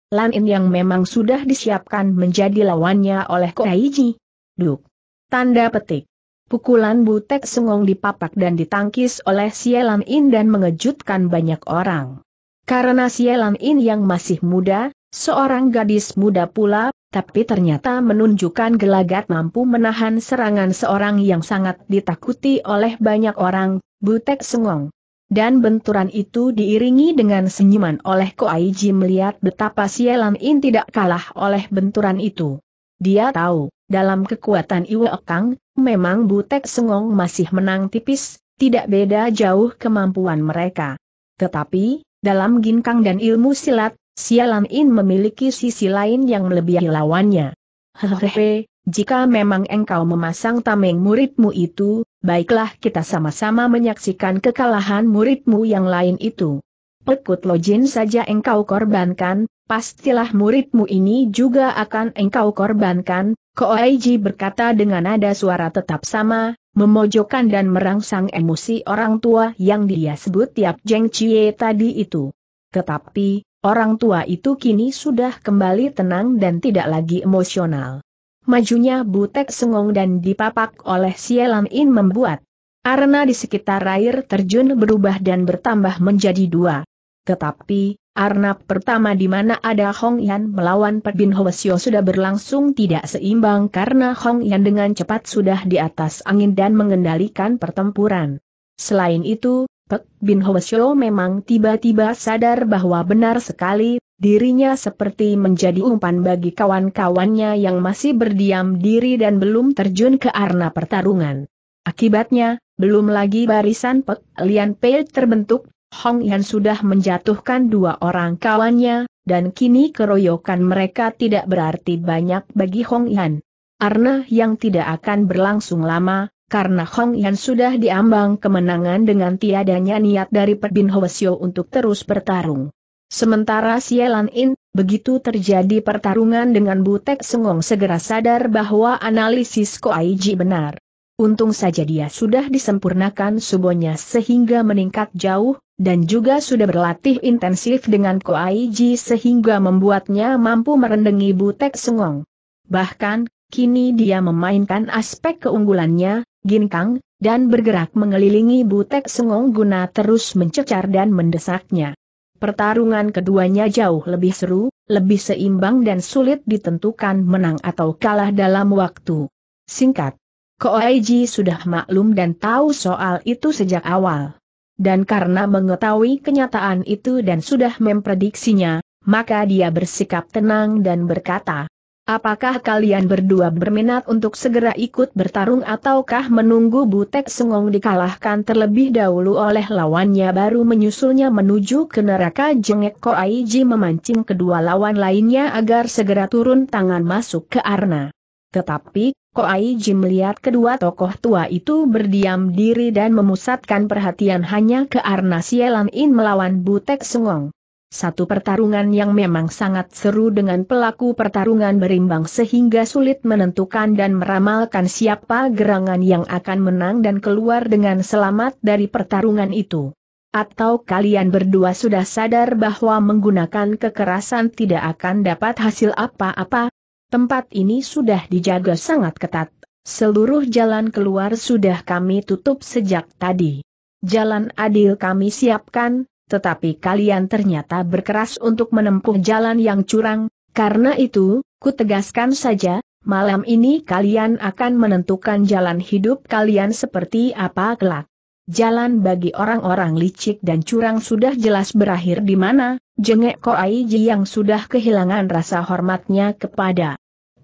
[SPEAKER 1] Lanin yang memang sudah disiapkan menjadi lawannya oleh Koaiji. Duk. Tanda petik. Pukulan Butek Sengong dipapak dan ditangkis oleh Sielan In dan mengejutkan banyak orang. Karena Sielan In yang masih muda, Seorang gadis muda pula, tapi ternyata menunjukkan gelagat mampu menahan serangan seorang yang sangat ditakuti oleh banyak orang, Butek Sengong. Dan benturan itu diiringi dengan senyuman oleh Koaiji melihat betapa Sielan In tidak kalah oleh benturan itu. Dia tahu, dalam kekuatan Iwe Okang, memang Butek Sengong masih menang tipis, tidak beda jauh kemampuan mereka. Tetapi, dalam ginkang dan ilmu silat, Sialan, In memiliki sisi lain yang melebihi lawannya. Hehehe, jika memang engkau memasang tameng muridmu itu, baiklah kita sama-sama menyaksikan kekalahan muridmu yang lain itu. Pekut lojin saja engkau korbankan, pastilah muridmu ini juga akan engkau korbankan, Koaiji berkata dengan nada suara tetap sama, memojokkan dan merangsang emosi orang tua yang dia sebut tiap Jeng Cie tadi itu. Tetapi, Orang tua itu kini sudah kembali tenang dan tidak lagi emosional. Majunya Butek Sengong dan dipapak oleh sialan In membuat arena di sekitar air terjun berubah dan bertambah menjadi dua. Tetapi, arena pertama di mana ada Hong Yan melawan Pebin Hwasyo sudah berlangsung tidak seimbang karena Hong Yan dengan cepat sudah di atas angin dan mengendalikan pertempuran. Selain itu, Pek Bin Hwasyo memang tiba-tiba sadar bahwa benar sekali, dirinya seperti menjadi umpan bagi kawan-kawannya yang masih berdiam diri dan belum terjun ke arena pertarungan. Akibatnya, belum lagi barisan Pek Lian Pei terbentuk, Hong Yan sudah menjatuhkan dua orang kawannya, dan kini keroyokan mereka tidak berarti banyak bagi Hong Yan. Arna yang tidak akan berlangsung lama, karena Hong Yan sudah diambang kemenangan dengan tiadanya niat dari Perbin Hwasyo untuk terus bertarung. Sementara Sielan In, begitu terjadi pertarungan dengan Butek Sengong segera sadar bahwa analisis Ko Koaiji benar. Untung saja dia sudah disempurnakan subonya sehingga meningkat jauh, dan juga sudah berlatih intensif dengan Ko Koaiji sehingga membuatnya mampu merendengi Butek Sengong. Bahkan, kini dia memainkan aspek keunggulannya, ginkang, dan bergerak mengelilingi Butek Sengong guna terus mencecar dan mendesaknya. Pertarungan keduanya jauh lebih seru, lebih seimbang dan sulit ditentukan menang atau kalah dalam waktu. Singkat, Koaiji sudah maklum dan tahu soal itu sejak awal. Dan karena mengetahui kenyataan itu dan sudah memprediksinya, maka dia bersikap tenang dan berkata, Apakah kalian berdua berminat untuk segera ikut bertarung ataukah menunggu Butek Sengong dikalahkan terlebih dahulu oleh lawannya baru menyusulnya menuju ke neraka jengek Ko Koaiji memancing kedua lawan lainnya agar segera turun tangan masuk ke arna. Tetapi, Ko Koaiji melihat kedua tokoh tua itu berdiam diri dan memusatkan perhatian hanya ke arna Sielan In melawan Butek Sengong. Satu pertarungan yang memang sangat seru dengan pelaku pertarungan berimbang sehingga sulit menentukan dan meramalkan siapa gerangan yang akan menang dan keluar dengan selamat dari pertarungan itu. Atau kalian berdua sudah sadar bahwa menggunakan kekerasan tidak akan dapat hasil apa-apa? Tempat ini sudah dijaga sangat ketat. Seluruh jalan keluar sudah kami tutup sejak tadi. Jalan adil kami siapkan, tetapi kalian ternyata berkeras untuk menempuh jalan yang curang, karena itu, ku tegaskan saja, malam ini kalian akan menentukan jalan hidup kalian seperti apa kelak. Jalan bagi orang-orang licik dan curang sudah jelas berakhir di mana, jengek ko aiji yang sudah kehilangan rasa hormatnya kepada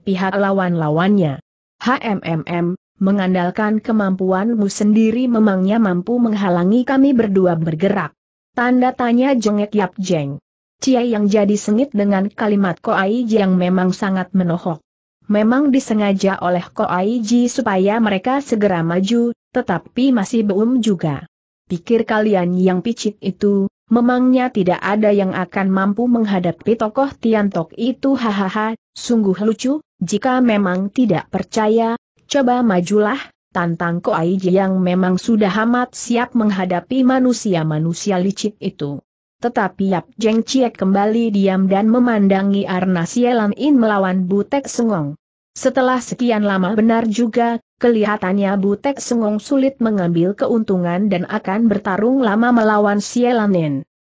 [SPEAKER 1] pihak lawan-lawannya. HMMM, mengandalkan kemampuanmu sendiri memangnya mampu menghalangi kami berdua bergerak. Tanda tanya jengek Yap Jeng. Cia yang jadi sengit dengan kalimat Ko Koai yang memang sangat menohok. Memang disengaja oleh Ko Ai Ji supaya mereka segera maju, tetapi masih belum juga. Pikir kalian yang picit itu, memangnya tidak ada yang akan mampu menghadapi tokoh Tiantok itu hahaha, sungguh lucu, jika memang tidak percaya, coba majulah, tantang Ko Aiji yang memang sudah amat siap menghadapi manusia-manusia licik itu. Tetapi Yap Jeng Chiek kembali diam dan memandangi Arna Sielan In melawan Butek Sengong. Setelah sekian lama benar juga, kelihatannya Butek Sengong sulit mengambil keuntungan dan akan bertarung lama melawan Sielan In.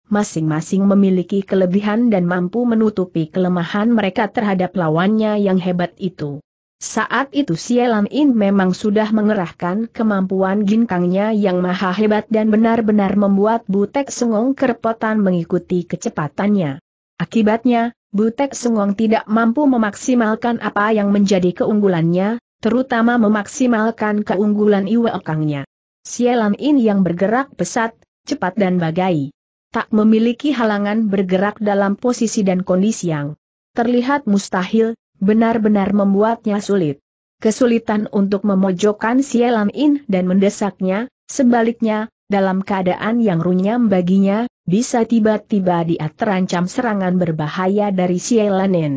[SPEAKER 1] Masing-masing memiliki kelebihan dan mampu menutupi kelemahan mereka terhadap lawannya yang hebat itu. Saat itu Sielam In memang sudah mengerahkan kemampuan ginkangnya yang maha hebat dan benar-benar membuat Butek Sengong kerepotan mengikuti kecepatannya. Akibatnya, Butek Sengong tidak mampu memaksimalkan apa yang menjadi keunggulannya, terutama memaksimalkan keunggulan Iweokangnya. Sielam In yang bergerak pesat, cepat dan bagai. Tak memiliki halangan bergerak dalam posisi dan kondisi yang terlihat mustahil, benar-benar membuatnya sulit. Kesulitan untuk memojokkan Sielam In dan mendesaknya, sebaliknya, dalam keadaan yang runyam baginya, bisa tiba-tiba dia terancam serangan berbahaya dari Sielam In.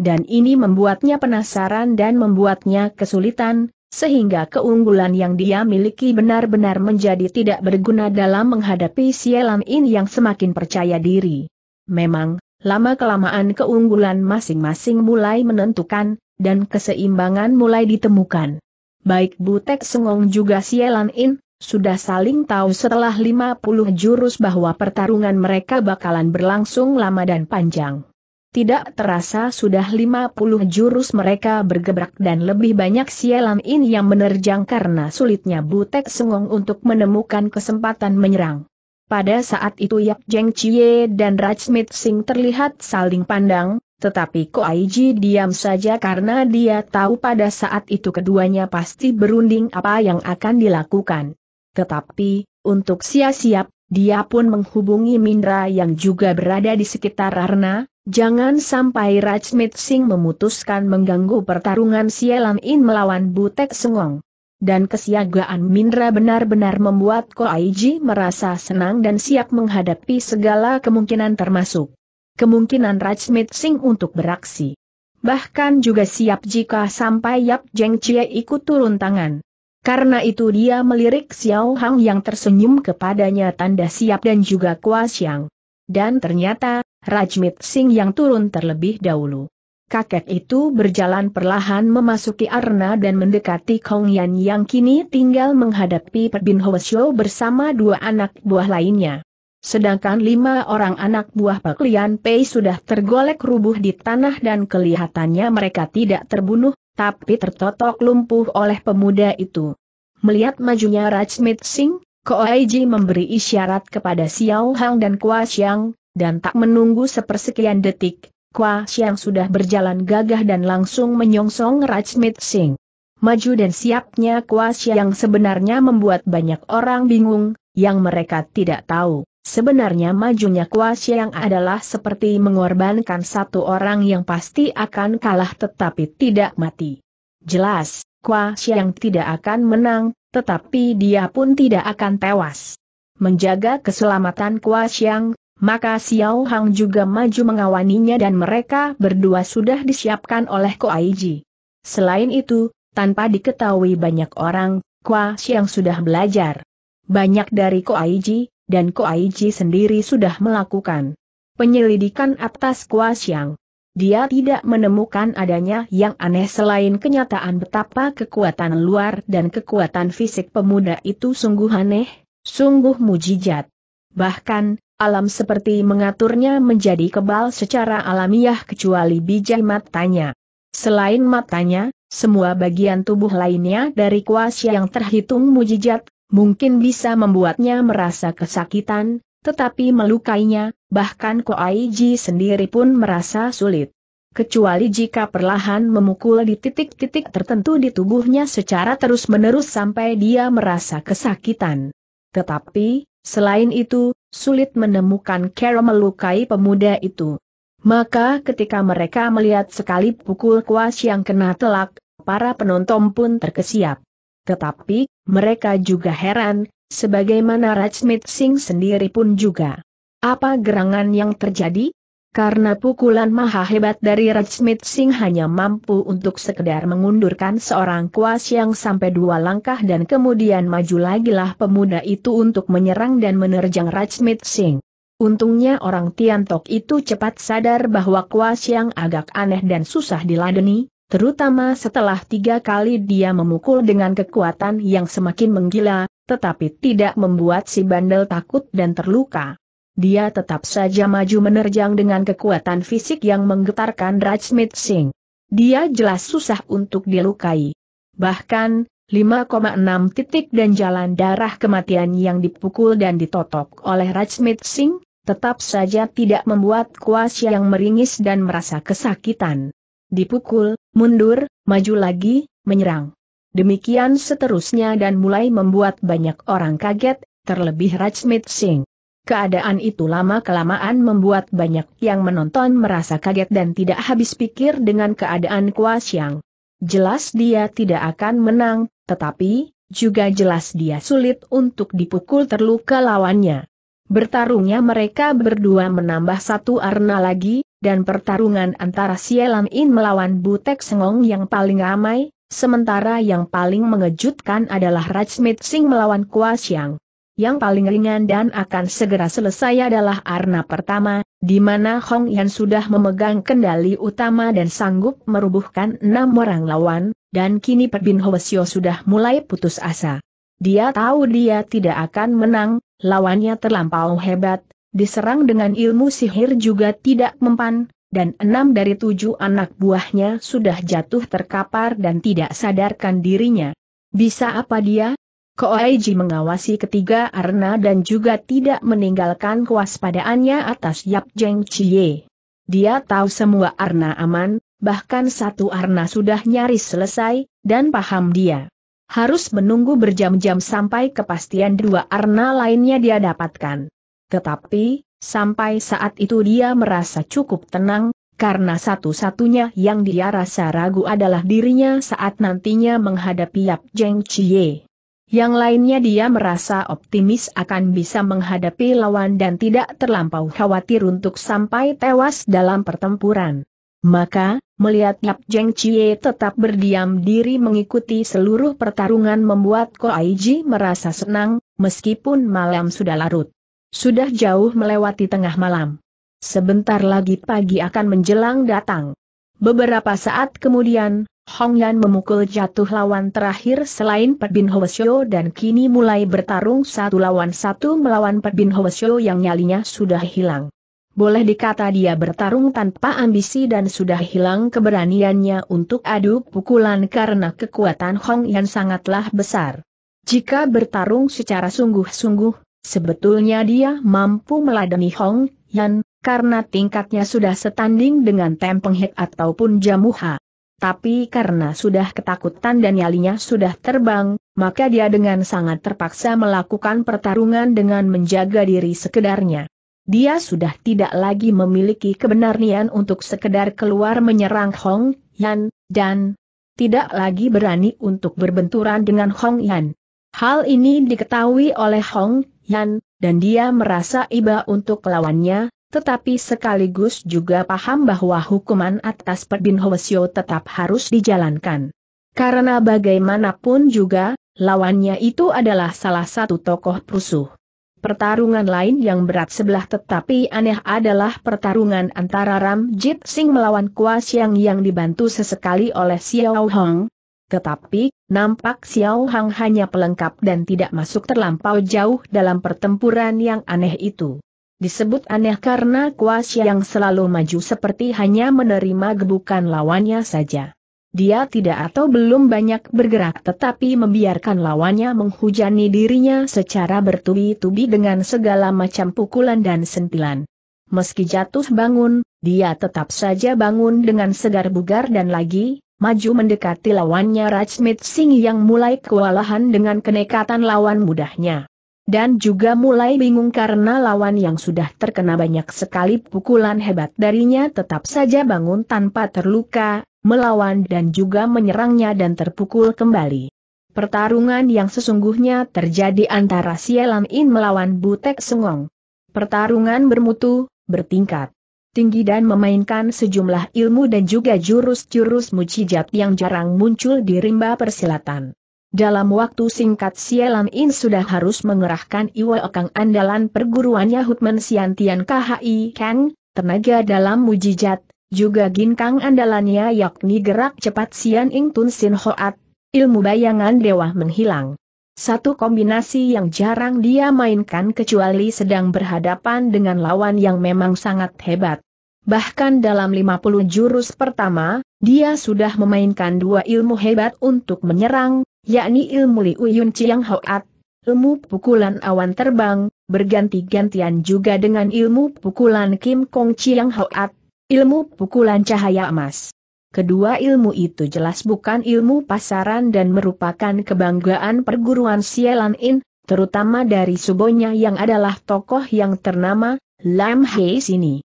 [SPEAKER 1] Dan ini membuatnya penasaran dan membuatnya kesulitan, sehingga keunggulan yang dia miliki benar-benar menjadi tidak berguna dalam menghadapi Sielam In yang semakin percaya diri. Memang, lama-kelamaan keunggulan masing-masing mulai menentukan, dan keseimbangan mulai ditemukan. Baik Butek Sengong juga Sielan In, sudah saling tahu setelah 50 jurus bahwa pertarungan mereka bakalan berlangsung lama dan panjang. Tidak terasa sudah 50 jurus mereka bergebrak dan lebih banyak Sielan In yang menerjang karena sulitnya Butek Sengong untuk menemukan kesempatan menyerang. Pada saat itu Yap Jeng Chie dan Rajmit Singh terlihat saling pandang, tetapi Ko Aiji diam saja karena dia tahu pada saat itu keduanya pasti berunding apa yang akan dilakukan. Tetapi, untuk sia-siap, dia pun menghubungi Mindra yang juga berada di sekitar Arna, jangan sampai Rajmit Singh memutuskan mengganggu pertarungan Sialan In melawan Butek Sengong dan kesiagaan Mindra benar-benar membuat Ko Koaiji merasa senang dan siap menghadapi segala kemungkinan termasuk kemungkinan Rajmit Singh untuk beraksi. Bahkan juga siap jika sampai Yap Jeng Chie ikut turun tangan. Karena itu dia melirik Xiao Hang yang tersenyum kepadanya tanda siap dan juga kuas yang. Dan ternyata, Rajmit Singh yang turun terlebih dahulu kakek itu berjalan perlahan memasuki arena dan mendekati Kong Yan yang kini tinggal menghadapi Perbin Bin Hwasyo bersama dua anak buah lainnya. Sedangkan lima orang anak buah Pak Lian Pei sudah tergolek rubuh di tanah dan kelihatannya mereka tidak terbunuh, tapi tertotok lumpuh oleh pemuda itu. Melihat majunya Rajmit Singh, Koaiji memberi isyarat kepada Xiao Hang dan Kua Xiang, dan tak menunggu sepersekian detik, Kwa Siang sudah berjalan gagah dan langsung menyongsong Rajmit Singh. Maju dan siapnya Kwa Siang sebenarnya membuat banyak orang bingung, yang mereka tidak tahu. Sebenarnya majunya Kwa Siang adalah seperti mengorbankan satu orang yang pasti akan kalah tetapi tidak mati. Jelas, Kwa Siang tidak akan menang, tetapi dia pun tidak akan tewas. Menjaga keselamatan Kwa Siang maka Xiao Hang juga maju mengawaninya dan mereka berdua sudah disiapkan oleh Ko Aiji. Selain itu, tanpa diketahui banyak orang, Kwa Xiang sudah belajar. Banyak dari Ko Aiji dan Ko Aiji sendiri sudah melakukan penyelidikan atas Kwa Xiang. Dia tidak menemukan adanya yang aneh selain kenyataan betapa kekuatan luar dan kekuatan fisik pemuda itu sungguh aneh, sungguh mujijat. Bahkan, alam seperti mengaturnya menjadi kebal secara alamiah kecuali biji matanya. Selain matanya, semua bagian tubuh lainnya dari kuasa yang terhitung mujijat, mungkin bisa membuatnya merasa kesakitan, tetapi melukainya, bahkan Koaiji sendiri pun merasa sulit. Kecuali jika perlahan memukul di titik-titik tertentu di tubuhnya secara terus-menerus sampai dia merasa kesakitan. Tetapi, selain itu, sulit menemukan cara melukai pemuda itu. Maka ketika mereka melihat sekali pukul kuas yang kena telak, para penonton pun terkesiap. Tetapi, mereka juga heran, sebagaimana Rajmit Singh sendiri pun juga. Apa gerangan yang terjadi? Karena pukulan maha hebat dari Red Smith Singh hanya mampu untuk sekedar mengundurkan seorang kuas yang sampai dua langkah dan kemudian maju lagilah pemuda itu untuk menyerang dan menerjang Red Smith Singh. Untungnya orang Tiantok itu cepat sadar bahwa kuas yang agak aneh dan susah diladeni, terutama setelah tiga kali dia memukul dengan kekuatan yang semakin menggila, tetapi tidak membuat si bandel takut dan terluka. Dia tetap saja maju menerjang dengan kekuatan fisik yang menggetarkan Rajmit Singh. Dia jelas susah untuk dilukai. Bahkan, 5,6 titik dan jalan darah kematian yang dipukul dan ditotok oleh Rajmit Singh, tetap saja tidak membuat kuas yang meringis dan merasa kesakitan. Dipukul, mundur, maju lagi, menyerang. Demikian seterusnya dan mulai membuat banyak orang kaget, terlebih Rajmit Singh. Keadaan itu lama-kelamaan membuat banyak yang menonton merasa kaget dan tidak habis pikir dengan keadaan Kua Xiang. Jelas dia tidak akan menang, tetapi, juga jelas dia sulit untuk dipukul terluka lawannya. Bertarungnya mereka berdua menambah satu arena lagi, dan pertarungan antara Sielan In melawan Butek Sengong yang paling ramai, sementara yang paling mengejutkan adalah Rajmit Singh melawan Kua Xiang. Yang paling ringan dan akan segera selesai adalah arna pertama, di mana Hong Yan sudah memegang kendali utama dan sanggup merubuhkan enam orang lawan, dan kini Perbin Hoesio sudah mulai putus asa. Dia tahu dia tidak akan menang, lawannya terlampau hebat, diserang dengan ilmu sihir juga tidak mempan, dan enam dari tujuh anak buahnya sudah jatuh terkapar dan tidak sadarkan dirinya. Bisa apa dia, Koaiji mengawasi ketiga arena dan juga tidak meninggalkan kewaspadaannya atas Yap Jeng Chie. Dia tahu semua arena aman, bahkan satu arena sudah nyaris selesai, dan paham dia. Harus menunggu berjam-jam sampai kepastian dua arena lainnya dia dapatkan. Tetapi, sampai saat itu dia merasa cukup tenang, karena satu-satunya yang dia rasa ragu adalah dirinya saat nantinya menghadapi Yap Jeng Chie. Yang lainnya dia merasa optimis akan bisa menghadapi lawan dan tidak terlampau khawatir untuk sampai tewas dalam pertempuran. Maka, melihat Yap Jeng Chie tetap berdiam diri mengikuti seluruh pertarungan membuat Ko Koaiji merasa senang, meskipun malam sudah larut. Sudah jauh melewati tengah malam. Sebentar lagi pagi akan menjelang datang. Beberapa saat kemudian, Hong Yan memukul jatuh lawan terakhir selain Pet Bin Hwasyo dan kini mulai bertarung satu lawan satu melawan Pet Bin Hwasyo yang nyalinya sudah hilang. Boleh dikata dia bertarung tanpa ambisi dan sudah hilang keberaniannya untuk adu pukulan karena kekuatan Hong Yan sangatlah besar. Jika bertarung secara sungguh-sungguh, sebetulnya dia mampu meladeni Hong Yan, karena tingkatnya sudah setanding dengan Tempeng Hek ataupun Jamuha tapi karena sudah ketakutan dan nyalinya sudah terbang, maka dia dengan sangat terpaksa melakukan pertarungan dengan menjaga diri sekedarnya. Dia sudah tidak lagi memiliki kebenarnian untuk sekedar keluar menyerang Hong Yan, dan tidak lagi berani untuk berbenturan dengan Hong Yan. Hal ini diketahui oleh Hong Yan, dan dia merasa iba untuk lawannya, tetapi sekaligus juga paham bahwa hukuman atas Perbin Hwasyo tetap harus dijalankan. Karena bagaimanapun juga, lawannya itu adalah salah satu tokoh perusuh. Pertarungan lain yang berat sebelah tetapi aneh adalah pertarungan antara Ram Jit Singh melawan Kua Siang yang dibantu sesekali oleh Xiao Hong. Tetapi, nampak Xiao Hong hanya pelengkap dan tidak masuk terlampau jauh dalam pertempuran yang aneh itu. Disebut aneh karena kuas yang selalu maju seperti hanya menerima gebukan lawannya saja. Dia tidak atau belum banyak bergerak tetapi membiarkan lawannya menghujani dirinya secara bertubi-tubi dengan segala macam pukulan dan sentilan. Meski jatuh bangun, dia tetap saja bangun dengan segar bugar dan lagi, maju mendekati lawannya Rajmit Singh yang mulai kewalahan dengan kenekatan lawan mudahnya dan juga mulai bingung karena lawan yang sudah terkena banyak sekali pukulan hebat darinya tetap saja bangun tanpa terluka, melawan dan juga menyerangnya dan terpukul kembali. Pertarungan yang sesungguhnya terjadi antara Sielan In melawan Butek Sengong. Pertarungan bermutu, bertingkat tinggi dan memainkan sejumlah ilmu dan juga jurus-jurus mujizat yang jarang muncul di rimba persilatan. Dalam waktu singkat Sielan In sudah harus mengerahkan Iwa Kang andalan perguruannya Hutman Siantian KHI Kang, tenaga dalam mujijat, juga ginkang andalannya yakni gerak cepat Sian Ing Tun Sin Hoat, ilmu bayangan dewa menghilang. Satu kombinasi yang jarang dia mainkan kecuali sedang berhadapan dengan lawan yang memang sangat hebat. Bahkan dalam 50 jurus pertama, dia sudah memainkan dua ilmu hebat untuk menyerang, yakni ilmu Liu Yun Chiang Hoat, ilmu pukulan awan terbang, berganti-gantian juga dengan ilmu pukulan Kim Kong Chiang Hoat, ilmu pukulan cahaya emas. Kedua ilmu itu jelas bukan ilmu pasaran dan merupakan kebanggaan perguruan Sielan In, terutama dari subonya yang adalah tokoh yang ternama, Lam Hei Sini.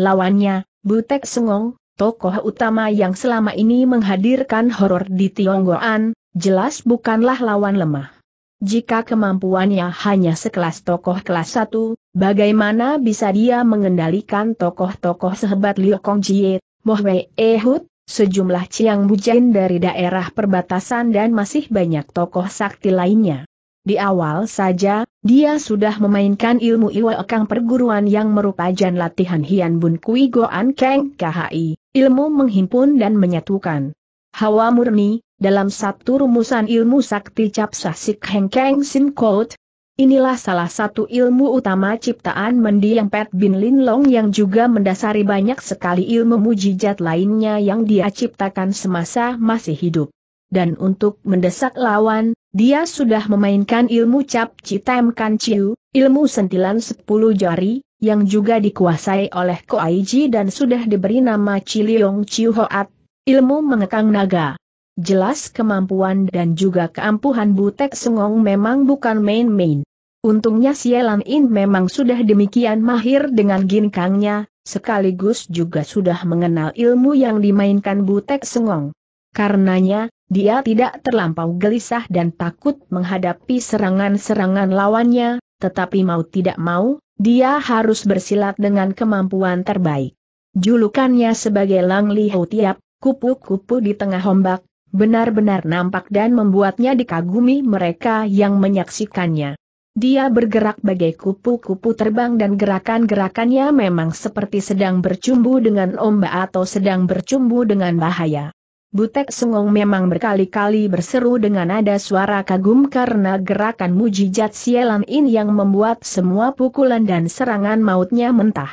[SPEAKER 1] Lawannya, Butek Sengong, tokoh utama yang selama ini menghadirkan horor di Tionggoan, jelas bukanlah lawan lemah. Jika kemampuannya hanya sekelas tokoh kelas 1, bagaimana bisa dia mengendalikan tokoh-tokoh sehebat Liu Kong Jie, Moh Wei e sejumlah Chiang Bujain dari daerah perbatasan dan masih banyak tokoh sakti lainnya. Di awal saja, dia sudah memainkan ilmu Iwa Kang perguruan yang merupakan latihan Hian Bun Kui Goan Keng KHI, ilmu menghimpun dan menyatukan. Hawa murni, dalam satu rumusan ilmu sakti cap sasik Keng sin quote. Inilah salah satu ilmu utama ciptaan mendiang Pat Bin Lin Long yang juga mendasari banyak sekali ilmu mujizat lainnya yang dia ciptakan semasa masih hidup. Dan untuk mendesak lawan, dia sudah memainkan ilmu cap citem kan ciu, ilmu sentilan sepuluh jari, yang juga dikuasai oleh ko aiji dan sudah diberi nama Chiliong Ciu Hoat, ilmu mengekang naga. Jelas kemampuan dan juga keampuhan Butek Sengong memang bukan main-main. Untungnya Sielan In memang sudah demikian mahir dengan ginkangnya, sekaligus juga sudah mengenal ilmu yang dimainkan Butek Sengong. Karenanya, dia tidak terlampau gelisah dan takut menghadapi serangan-serangan lawannya, tetapi mau tidak mau, dia harus bersilat dengan kemampuan terbaik. Julukannya sebagai Lang Hou Tiap, kupu-kupu di tengah ombak, benar-benar nampak dan membuatnya dikagumi mereka yang menyaksikannya. Dia bergerak bagai kupu-kupu terbang dan gerakan-gerakannya memang seperti sedang bercumbu dengan ombak atau sedang bercumbu dengan bahaya. Butek Sungong memang berkali-kali berseru dengan nada suara kagum karena gerakan mujijat Sielan In yang membuat semua pukulan dan serangan mautnya mentah.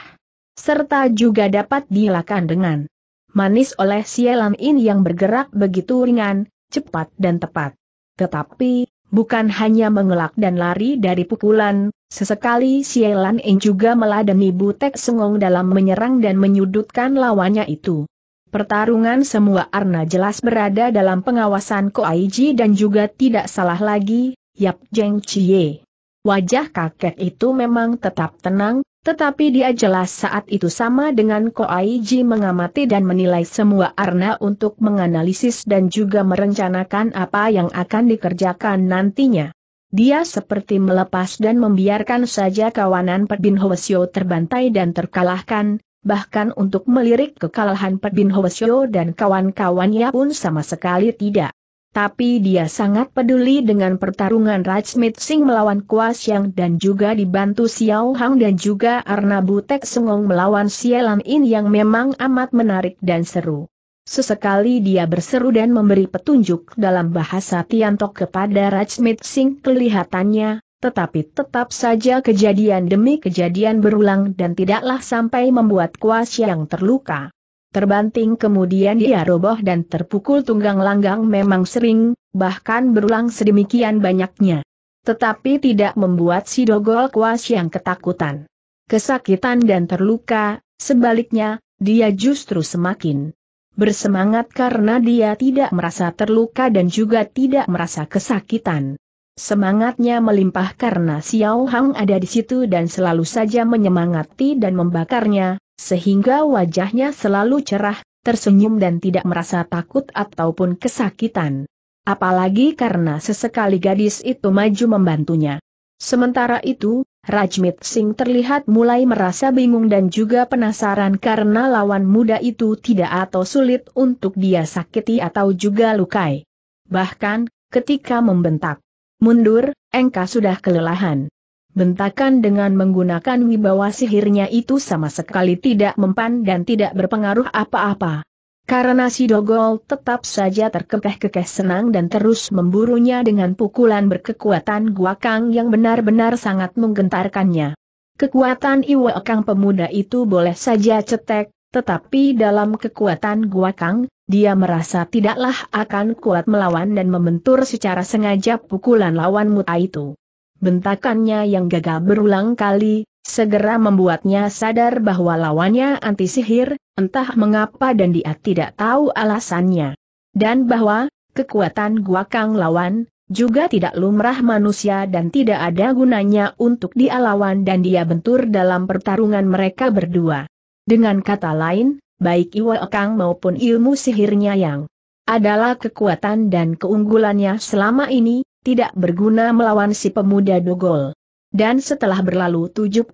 [SPEAKER 1] Serta juga dapat dilakukan dengan manis oleh sialan ini yang bergerak begitu ringan, cepat dan tepat. Tetapi, bukan hanya mengelak dan lari dari pukulan, sesekali sialan In juga meladeni Butek Sengong dalam menyerang dan menyudutkan lawannya itu. Pertarungan semua Arna jelas berada dalam pengawasan Ko Aiji dan juga tidak salah lagi, Yap Jeng Chie. Wajah kakek itu memang tetap tenang, tetapi dia jelas saat itu sama dengan Ko Koaiji mengamati dan menilai semua arna untuk menganalisis dan juga merencanakan apa yang akan dikerjakan nantinya. Dia seperti melepas dan membiarkan saja kawanan Pebin Hwasyo terbantai dan terkalahkan, bahkan untuk melirik kekalahan Pebin Hwasyo dan kawan-kawannya pun sama sekali tidak. Tapi dia sangat peduli dengan pertarungan Raj Rajmit Singh melawan Kua Yang dan juga dibantu Xiao Hang dan juga Arnabu Tek Sengong melawan Sialan In yang memang amat menarik dan seru. Sesekali dia berseru dan memberi petunjuk dalam bahasa Tiantok kepada Raj Rajmit Singh kelihatannya, tetapi tetap saja kejadian demi kejadian berulang dan tidaklah sampai membuat Kua Yang terluka. Terbanting kemudian dia roboh dan terpukul tunggang langgang memang sering, bahkan berulang sedemikian banyaknya. Tetapi tidak membuat si Dogol Kuas yang ketakutan. Kesakitan dan terluka, sebaliknya, dia justru semakin bersemangat karena dia tidak merasa terluka dan juga tidak merasa kesakitan. Semangatnya melimpah karena Xiao Hang ada di situ dan selalu saja menyemangati dan membakarnya, sehingga wajahnya selalu cerah, tersenyum dan tidak merasa takut ataupun kesakitan. Apalagi karena sesekali gadis itu maju membantunya. Sementara itu, Rajmit Singh terlihat mulai merasa bingung dan juga penasaran karena lawan muda itu tidak atau sulit untuk dia sakiti atau juga lukai. Bahkan, ketika membentak, mundur, engkau sudah kelelahan. Bentakan dengan menggunakan wibawa sihirnya itu sama sekali tidak mempan dan tidak berpengaruh apa-apa. Karena si Dogol tetap saja terkekeh-kekeh senang dan terus memburunya dengan pukulan berkekuatan guakang yang benar-benar sangat menggentarkannya. Kekuatan Iwakang pemuda itu boleh saja cetek, tetapi dalam kekuatan guakang, dia merasa tidaklah akan kuat melawan dan membentur secara sengaja pukulan lawan muta itu. Bentakannya yang gagal berulang kali, segera membuatnya sadar bahwa lawannya anti sihir, entah mengapa dan dia tidak tahu alasannya. Dan bahwa, kekuatan guakang lawan, juga tidak lumrah manusia dan tidak ada gunanya untuk dia lawan dan dia bentur dalam pertarungan mereka berdua. Dengan kata lain, baik Iwa Kang maupun ilmu sihirnya yang adalah kekuatan dan keunggulannya selama ini, tidak berguna melawan si pemuda Dogol. Dan setelah berlalu 75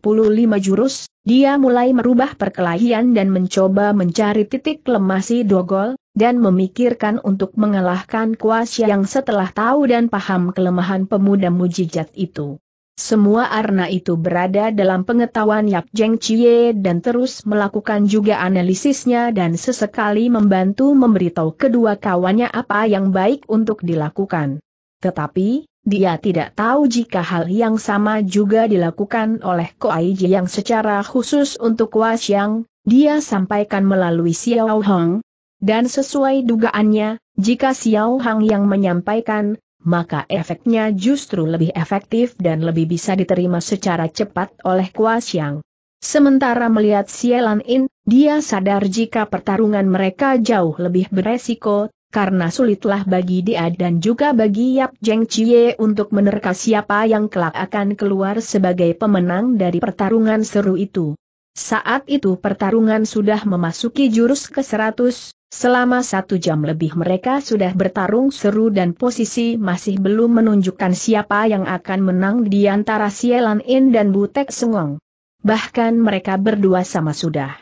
[SPEAKER 1] jurus, dia mulai merubah perkelahian dan mencoba mencari titik lemah si Dogol, dan memikirkan untuk mengalahkan kuasa yang setelah tahu dan paham kelemahan pemuda mujijat itu. Semua arna itu berada dalam pengetahuan Yap Jeng Chie dan terus melakukan juga analisisnya dan sesekali membantu memberitahu kedua kawannya apa yang baik untuk dilakukan. Tetapi, dia tidak tahu jika hal yang sama juga dilakukan oleh Koaiji yang secara khusus untuk Wasiang, dia sampaikan melalui Xiao Hong. Dan sesuai dugaannya, jika Xiao Hang yang menyampaikan, maka efeknya justru lebih efektif dan lebih bisa diterima secara cepat oleh Kuasiang. Sementara melihat Lan In, dia sadar jika pertarungan mereka jauh lebih beresiko, karena sulitlah bagi dia dan juga bagi Yap Jeng Chie untuk menerka siapa yang kelak akan keluar sebagai pemenang dari pertarungan seru itu. Saat itu pertarungan sudah memasuki jurus ke-100, selama satu jam lebih mereka sudah bertarung seru dan posisi masih belum menunjukkan siapa yang akan menang di antara Sielan In dan Butek Sengong. Bahkan mereka berdua sama sudah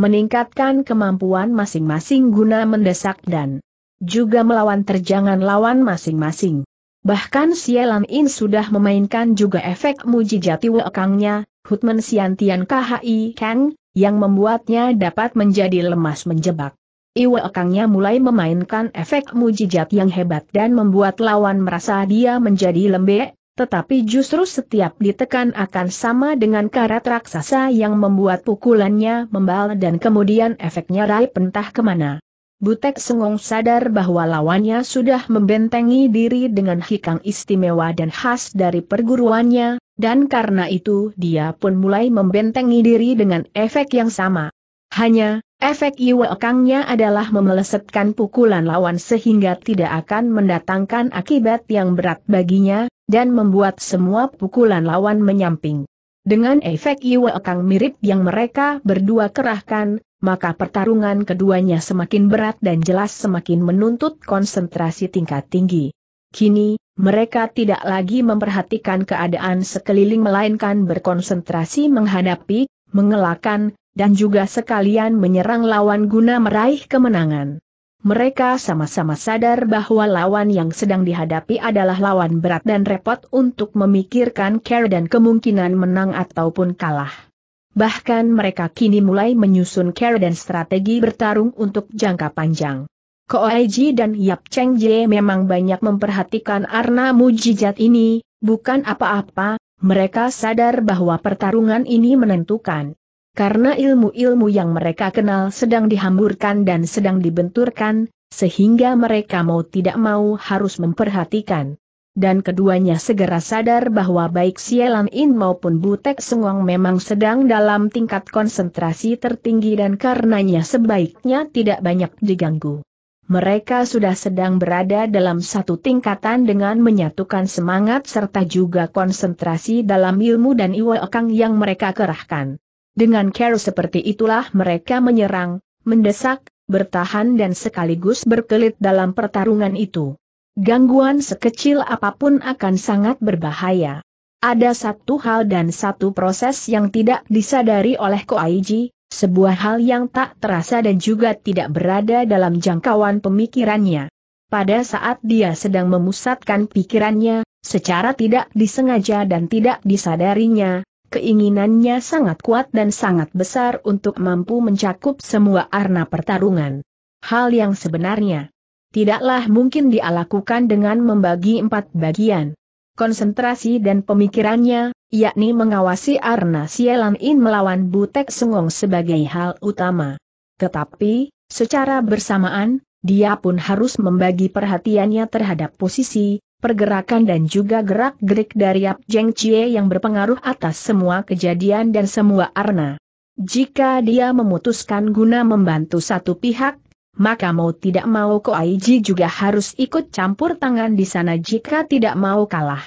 [SPEAKER 1] meningkatkan kemampuan masing-masing guna mendesak dan juga melawan terjangan lawan masing-masing. Bahkan Sielan In sudah memainkan juga efek mujijati wekangnya, Hutman Siantian KHI Kang, yang membuatnya dapat menjadi lemas menjebak. Iwe Ekangnya mulai memainkan efek mujijat yang hebat dan membuat lawan merasa dia menjadi lembek, tetapi justru setiap ditekan akan sama dengan karat raksasa yang membuat pukulannya membal dan kemudian efeknya raih pentah kemana. Butek Sengong sadar bahwa lawannya sudah membentengi diri dengan hikang istimewa dan khas dari perguruannya, dan karena itu dia pun mulai membentengi diri dengan efek yang sama. Hanya, efek iwekangnya adalah memelesetkan pukulan lawan sehingga tidak akan mendatangkan akibat yang berat baginya, dan membuat semua pukulan lawan menyamping. Dengan efek Iwekang mirip yang mereka berdua kerahkan, maka pertarungan keduanya semakin berat dan jelas semakin menuntut konsentrasi tingkat tinggi. Kini, mereka tidak lagi memperhatikan keadaan sekeliling melainkan berkonsentrasi menghadapi, mengelakan, dan juga sekalian menyerang lawan guna meraih kemenangan. Mereka sama-sama sadar bahwa lawan yang sedang dihadapi adalah lawan berat dan repot untuk memikirkan care dan kemungkinan menang ataupun kalah bahkan mereka kini mulai menyusun cara dan strategi bertarung untuk jangka panjang. Koaiji dan Yap Cheng Jie memang banyak memperhatikan arna mujijat ini, bukan apa-apa, mereka sadar bahwa pertarungan ini menentukan. Karena ilmu-ilmu yang mereka kenal sedang dihamburkan dan sedang dibenturkan, sehingga mereka mau tidak mau harus memperhatikan dan keduanya segera sadar bahwa baik Sielan In maupun Butek Sengong memang sedang dalam tingkat konsentrasi tertinggi dan karenanya sebaiknya tidak banyak diganggu. Mereka sudah sedang berada dalam satu tingkatan dengan menyatukan semangat serta juga konsentrasi dalam ilmu dan iwa akang yang mereka kerahkan. Dengan care seperti itulah mereka menyerang, mendesak, bertahan dan sekaligus berkelit dalam pertarungan itu. Gangguan sekecil apapun akan sangat berbahaya. Ada satu hal dan satu proses yang tidak disadari oleh Koaiji, sebuah hal yang tak terasa dan juga tidak berada dalam jangkauan pemikirannya. Pada saat dia sedang memusatkan pikirannya, secara tidak disengaja dan tidak disadarinya, keinginannya sangat kuat dan sangat besar untuk mampu mencakup semua arna pertarungan. Hal yang sebenarnya tidaklah mungkin dia dengan membagi empat bagian. Konsentrasi dan pemikirannya, yakni mengawasi Arna Sielan In melawan Butek Sengong sebagai hal utama. Tetapi, secara bersamaan, dia pun harus membagi perhatiannya terhadap posisi, pergerakan dan juga gerak-gerik dari Yap Jeng Chie yang berpengaruh atas semua kejadian dan semua Arna. Jika dia memutuskan guna membantu satu pihak, maka mau tidak mau Ko Aiji juga harus ikut campur tangan di sana jika tidak mau kalah.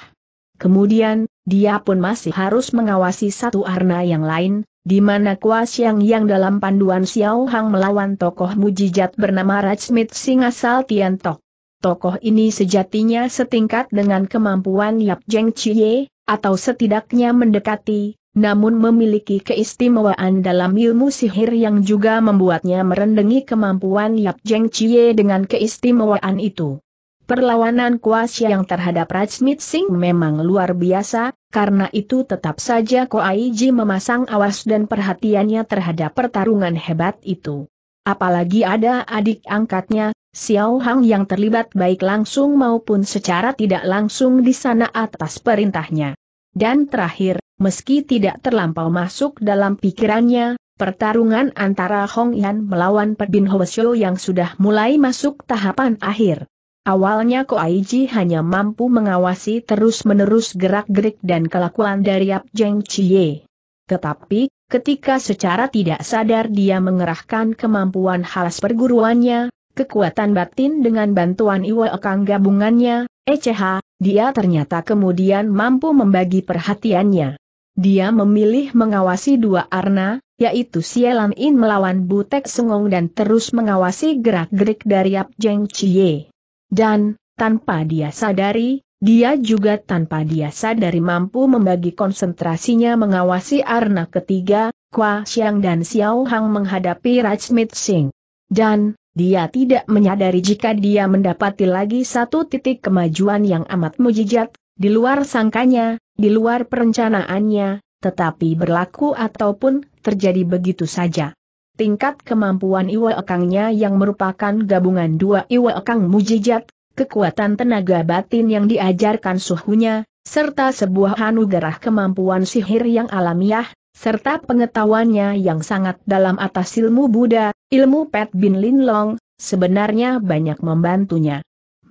[SPEAKER 1] Kemudian, dia pun masih harus mengawasi satu arna yang lain, di mana Kuasiang yang dalam panduan Xiao Hang melawan tokoh mujijat bernama Rajmit Singh asal Tok. Tokoh ini sejatinya setingkat dengan kemampuan Yap Jeng Chie, atau setidaknya mendekati, namun memiliki keistimewaan dalam ilmu sihir yang juga membuatnya merendengi kemampuan Yap Jeng Chie dengan keistimewaan itu. Perlawanan Kuas yang terhadap Rajmit Singh memang luar biasa, karena itu tetap saja Ko Ji memasang awas dan perhatiannya terhadap pertarungan hebat itu. Apalagi ada adik angkatnya, Xiao Hang yang terlibat baik langsung maupun secara tidak langsung di sana atas perintahnya. Dan terakhir, meski tidak terlampau masuk dalam pikirannya, pertarungan antara Hong Yan melawan Pebin Hoesio yang sudah mulai masuk tahapan akhir. Awalnya Ko Koaiji hanya mampu mengawasi terus-menerus gerak-gerik dan kelakuan dari Ap Jeng Chie. Tetapi, ketika secara tidak sadar dia mengerahkan kemampuan halas perguruannya, kekuatan batin dengan bantuan Iwa Ekang gabungannya, ECH, dia ternyata kemudian mampu membagi perhatiannya. Dia memilih mengawasi dua arna, yaitu Sielan In melawan Butek Sengong dan terus mengawasi gerak-gerik dari Yap Jeng Chie. Dan, tanpa dia sadari, dia juga tanpa dia sadari mampu membagi konsentrasinya mengawasi arna ketiga, Kwa Xiang dan Xiao Hang menghadapi Rajmit Singh. Dan, dia tidak menyadari jika dia mendapati lagi satu titik kemajuan yang amat mujijat, di luar sangkanya, di luar perencanaannya, tetapi berlaku ataupun terjadi begitu saja. Tingkat kemampuan Iwa Ekangnya yang merupakan gabungan dua Iwa Ekang mujijat, kekuatan tenaga batin yang diajarkan suhunya, serta sebuah anugerah kemampuan sihir yang alamiah, serta pengetahuannya yang sangat dalam atas ilmu Buddha, ilmu Pet Bin Lin Long, sebenarnya banyak membantunya.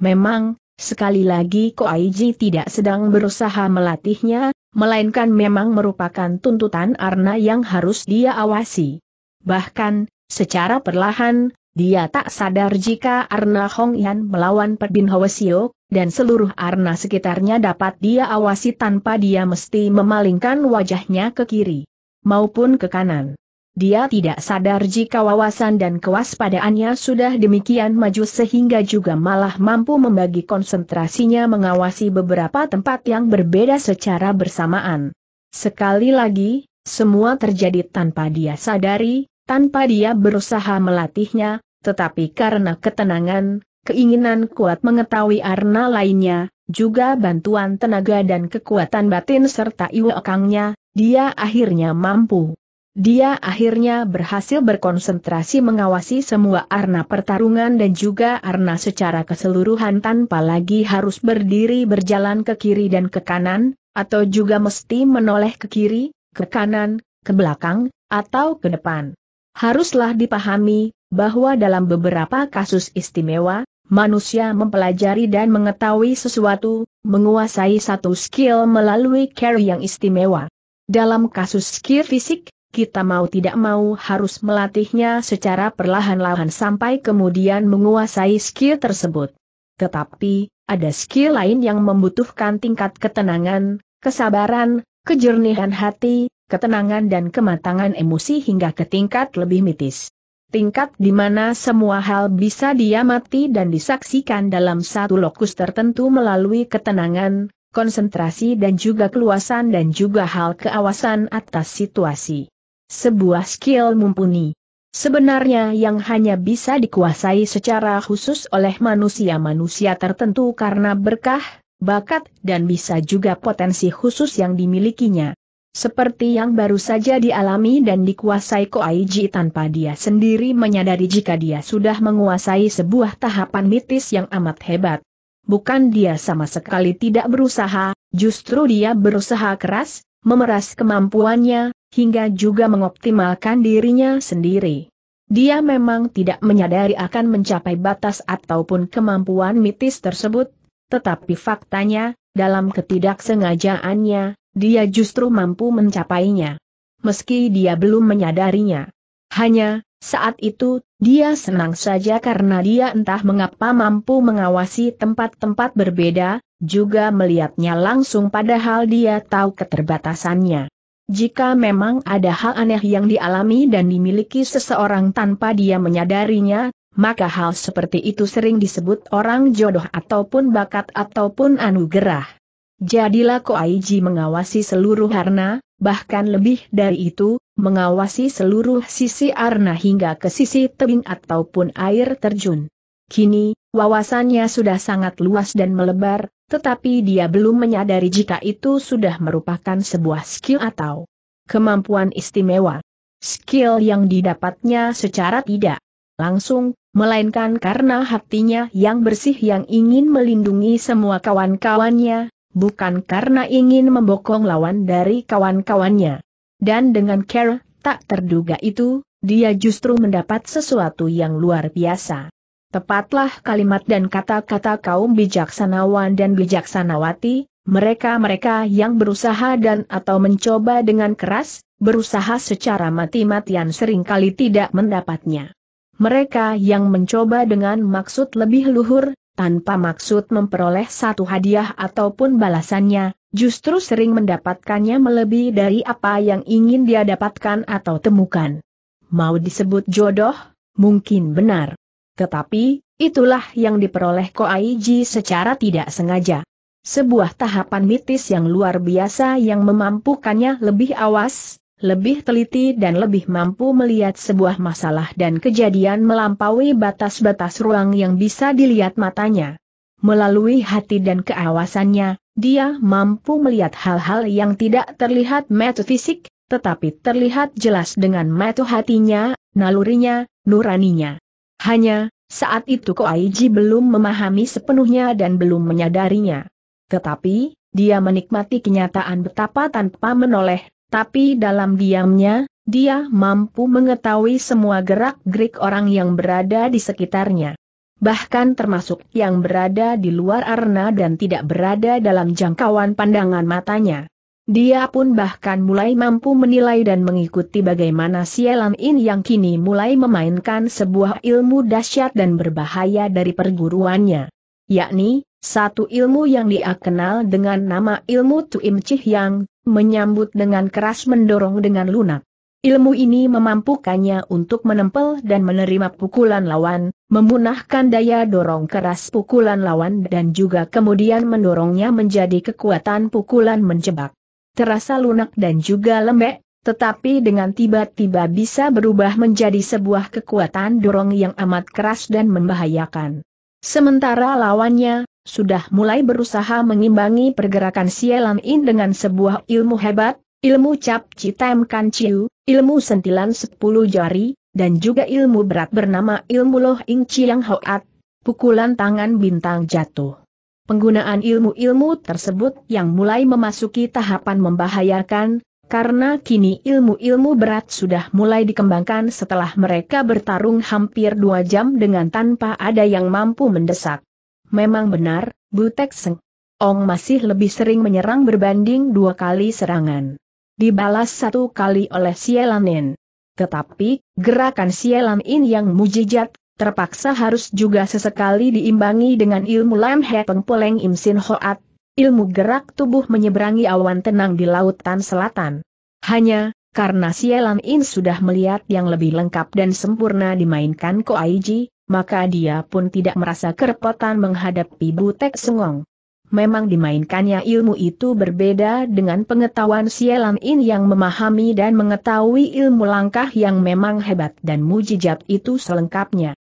[SPEAKER 1] Memang, sekali lagi Ko Koaiji tidak sedang berusaha melatihnya, melainkan memang merupakan tuntutan Arna yang harus dia awasi. Bahkan, secara perlahan, dia tak sadar jika Arna Hong Yan melawan Pet Bin Hwasio, dan seluruh arna sekitarnya dapat dia awasi tanpa dia mesti memalingkan wajahnya ke kiri maupun ke kanan. Dia tidak sadar jika wawasan dan kewaspadaannya sudah demikian maju sehingga juga malah mampu membagi konsentrasinya mengawasi beberapa tempat yang berbeda secara bersamaan. Sekali lagi, semua terjadi tanpa dia sadari, tanpa dia berusaha melatihnya, tetapi karena ketenangan, keinginan kuat mengetahui arna lainnya, juga bantuan tenaga dan kekuatan batin serta iwakangnya, dia akhirnya mampu. Dia akhirnya berhasil berkonsentrasi mengawasi semua arna pertarungan dan juga arna secara keseluruhan tanpa lagi harus berdiri berjalan ke kiri dan ke kanan, atau juga mesti menoleh ke kiri, ke kanan, ke belakang, atau ke depan. Haruslah dipahami, bahwa dalam beberapa kasus istimewa, manusia mempelajari dan mengetahui sesuatu, menguasai satu skill melalui carry yang istimewa. Dalam kasus skill fisik, kita mau tidak mau harus melatihnya secara perlahan-lahan sampai kemudian menguasai skill tersebut. Tetapi, ada skill lain yang membutuhkan tingkat ketenangan, kesabaran, kejernihan hati, ketenangan dan kematangan emosi hingga ke tingkat lebih mitis. Tingkat di mana semua hal bisa diamati dan disaksikan dalam satu lokus tertentu melalui ketenangan, konsentrasi dan juga keluasan dan juga hal keawasan atas situasi. Sebuah skill mumpuni. Sebenarnya yang hanya bisa dikuasai secara khusus oleh manusia-manusia tertentu karena berkah, bakat dan bisa juga potensi khusus yang dimilikinya. Seperti yang baru saja dialami dan dikuasai Koaiji tanpa dia sendiri menyadari jika dia sudah menguasai sebuah tahapan mitis yang amat hebat bukan dia sama sekali tidak berusaha, justru dia berusaha keras, memeras kemampuannya, hingga juga mengoptimalkan dirinya sendiri. Dia memang tidak menyadari akan mencapai batas ataupun kemampuan mitis tersebut, tetapi faktanya, dalam ketidaksengajaannya, dia justru mampu mencapainya. Meski dia belum menyadarinya. Hanya, saat itu, dia senang saja karena dia entah mengapa mampu mengawasi tempat-tempat berbeda, juga melihatnya langsung padahal dia tahu keterbatasannya. Jika memang ada hal aneh yang dialami dan dimiliki seseorang tanpa dia menyadarinya, maka hal seperti itu sering disebut orang jodoh ataupun bakat ataupun anugerah. Jadilah Koaiji mengawasi seluruh harna, bahkan lebih dari itu, mengawasi seluruh sisi arna hingga ke sisi tebing ataupun air terjun. Kini, wawasannya sudah sangat luas dan melebar, tetapi dia belum menyadari jika itu sudah merupakan sebuah skill atau kemampuan istimewa. Skill yang didapatnya secara tidak langsung, melainkan karena hatinya yang bersih yang ingin melindungi semua kawan-kawannya, bukan karena ingin membokong lawan dari kawan-kawannya. Dan dengan care, tak terduga itu, dia justru mendapat sesuatu yang luar biasa. Tepatlah kalimat dan kata-kata kaum bijaksanawan dan bijaksanawati, mereka-mereka yang berusaha dan atau mencoba dengan keras, berusaha secara mati-matian seringkali tidak mendapatnya. Mereka yang mencoba dengan maksud lebih luhur, tanpa maksud memperoleh satu hadiah ataupun balasannya, justru sering mendapatkannya melebihi dari apa yang ingin dia dapatkan atau temukan. Mau disebut jodoh, mungkin benar. Tetapi, itulah yang diperoleh Ko Aiji secara tidak sengaja. Sebuah tahapan mitis yang luar biasa yang memampukannya lebih awas, lebih teliti dan lebih mampu melihat sebuah masalah dan kejadian melampaui batas-batas ruang yang bisa dilihat matanya. Melalui hati dan keawasannya, dia mampu melihat hal-hal yang tidak terlihat metu fisik, tetapi terlihat jelas dengan metu hatinya, nalurinya, nuraninya. Hanya, saat itu Koaiji belum memahami sepenuhnya dan belum menyadarinya. Tetapi, dia menikmati kenyataan betapa tanpa menoleh, tapi dalam diamnya, dia mampu mengetahui semua gerak-gerik orang yang berada di sekitarnya bahkan termasuk yang berada di luar arena dan tidak berada dalam jangkauan pandangan matanya. Dia pun bahkan mulai mampu menilai dan mengikuti bagaimana Sialan In yang kini mulai memainkan sebuah ilmu dahsyat dan berbahaya dari perguruannya. Yakni, satu ilmu yang dia kenal dengan nama ilmu Tuim Cih Yang, menyambut dengan keras mendorong dengan lunak. Ilmu ini memampukannya untuk menempel dan menerima pukulan lawan, memunahkan daya dorong keras pukulan lawan dan juga kemudian mendorongnya menjadi kekuatan pukulan menjebak. Terasa lunak dan juga lembek, tetapi dengan tiba-tiba bisa berubah menjadi sebuah kekuatan dorong yang amat keras dan membahayakan. Sementara lawannya, sudah mulai berusaha mengimbangi pergerakan Sielan In dengan sebuah ilmu hebat, ilmu cap citem kan ciu, ilmu sentilan sepuluh jari, dan juga ilmu berat bernama ilmu loh ing ciang hoat, pukulan tangan bintang jatuh. Penggunaan ilmu-ilmu tersebut yang mulai memasuki tahapan membahayakan, karena kini ilmu-ilmu berat sudah mulai dikembangkan setelah mereka bertarung hampir dua jam dengan tanpa ada yang mampu mendesak. Memang benar, Butek Seng Ong masih lebih sering menyerang berbanding dua kali serangan dibalas satu kali oleh Sielanin. Tetapi, gerakan Sielanin yang mujijat, terpaksa harus juga sesekali diimbangi dengan ilmu Lam Hepeng Poleng Im Sin Hoat, ilmu gerak tubuh menyeberangi awan tenang di lautan selatan. Hanya, karena Sielanin sudah melihat yang lebih lengkap dan sempurna dimainkan Koaiji, maka dia pun tidak merasa kerepotan menghadapi Butek Sengong memang dimainkannya ilmu itu berbeda dengan pengetahuan Sielan In yang memahami dan mengetahui ilmu langkah yang memang hebat dan mujijat itu selengkapnya.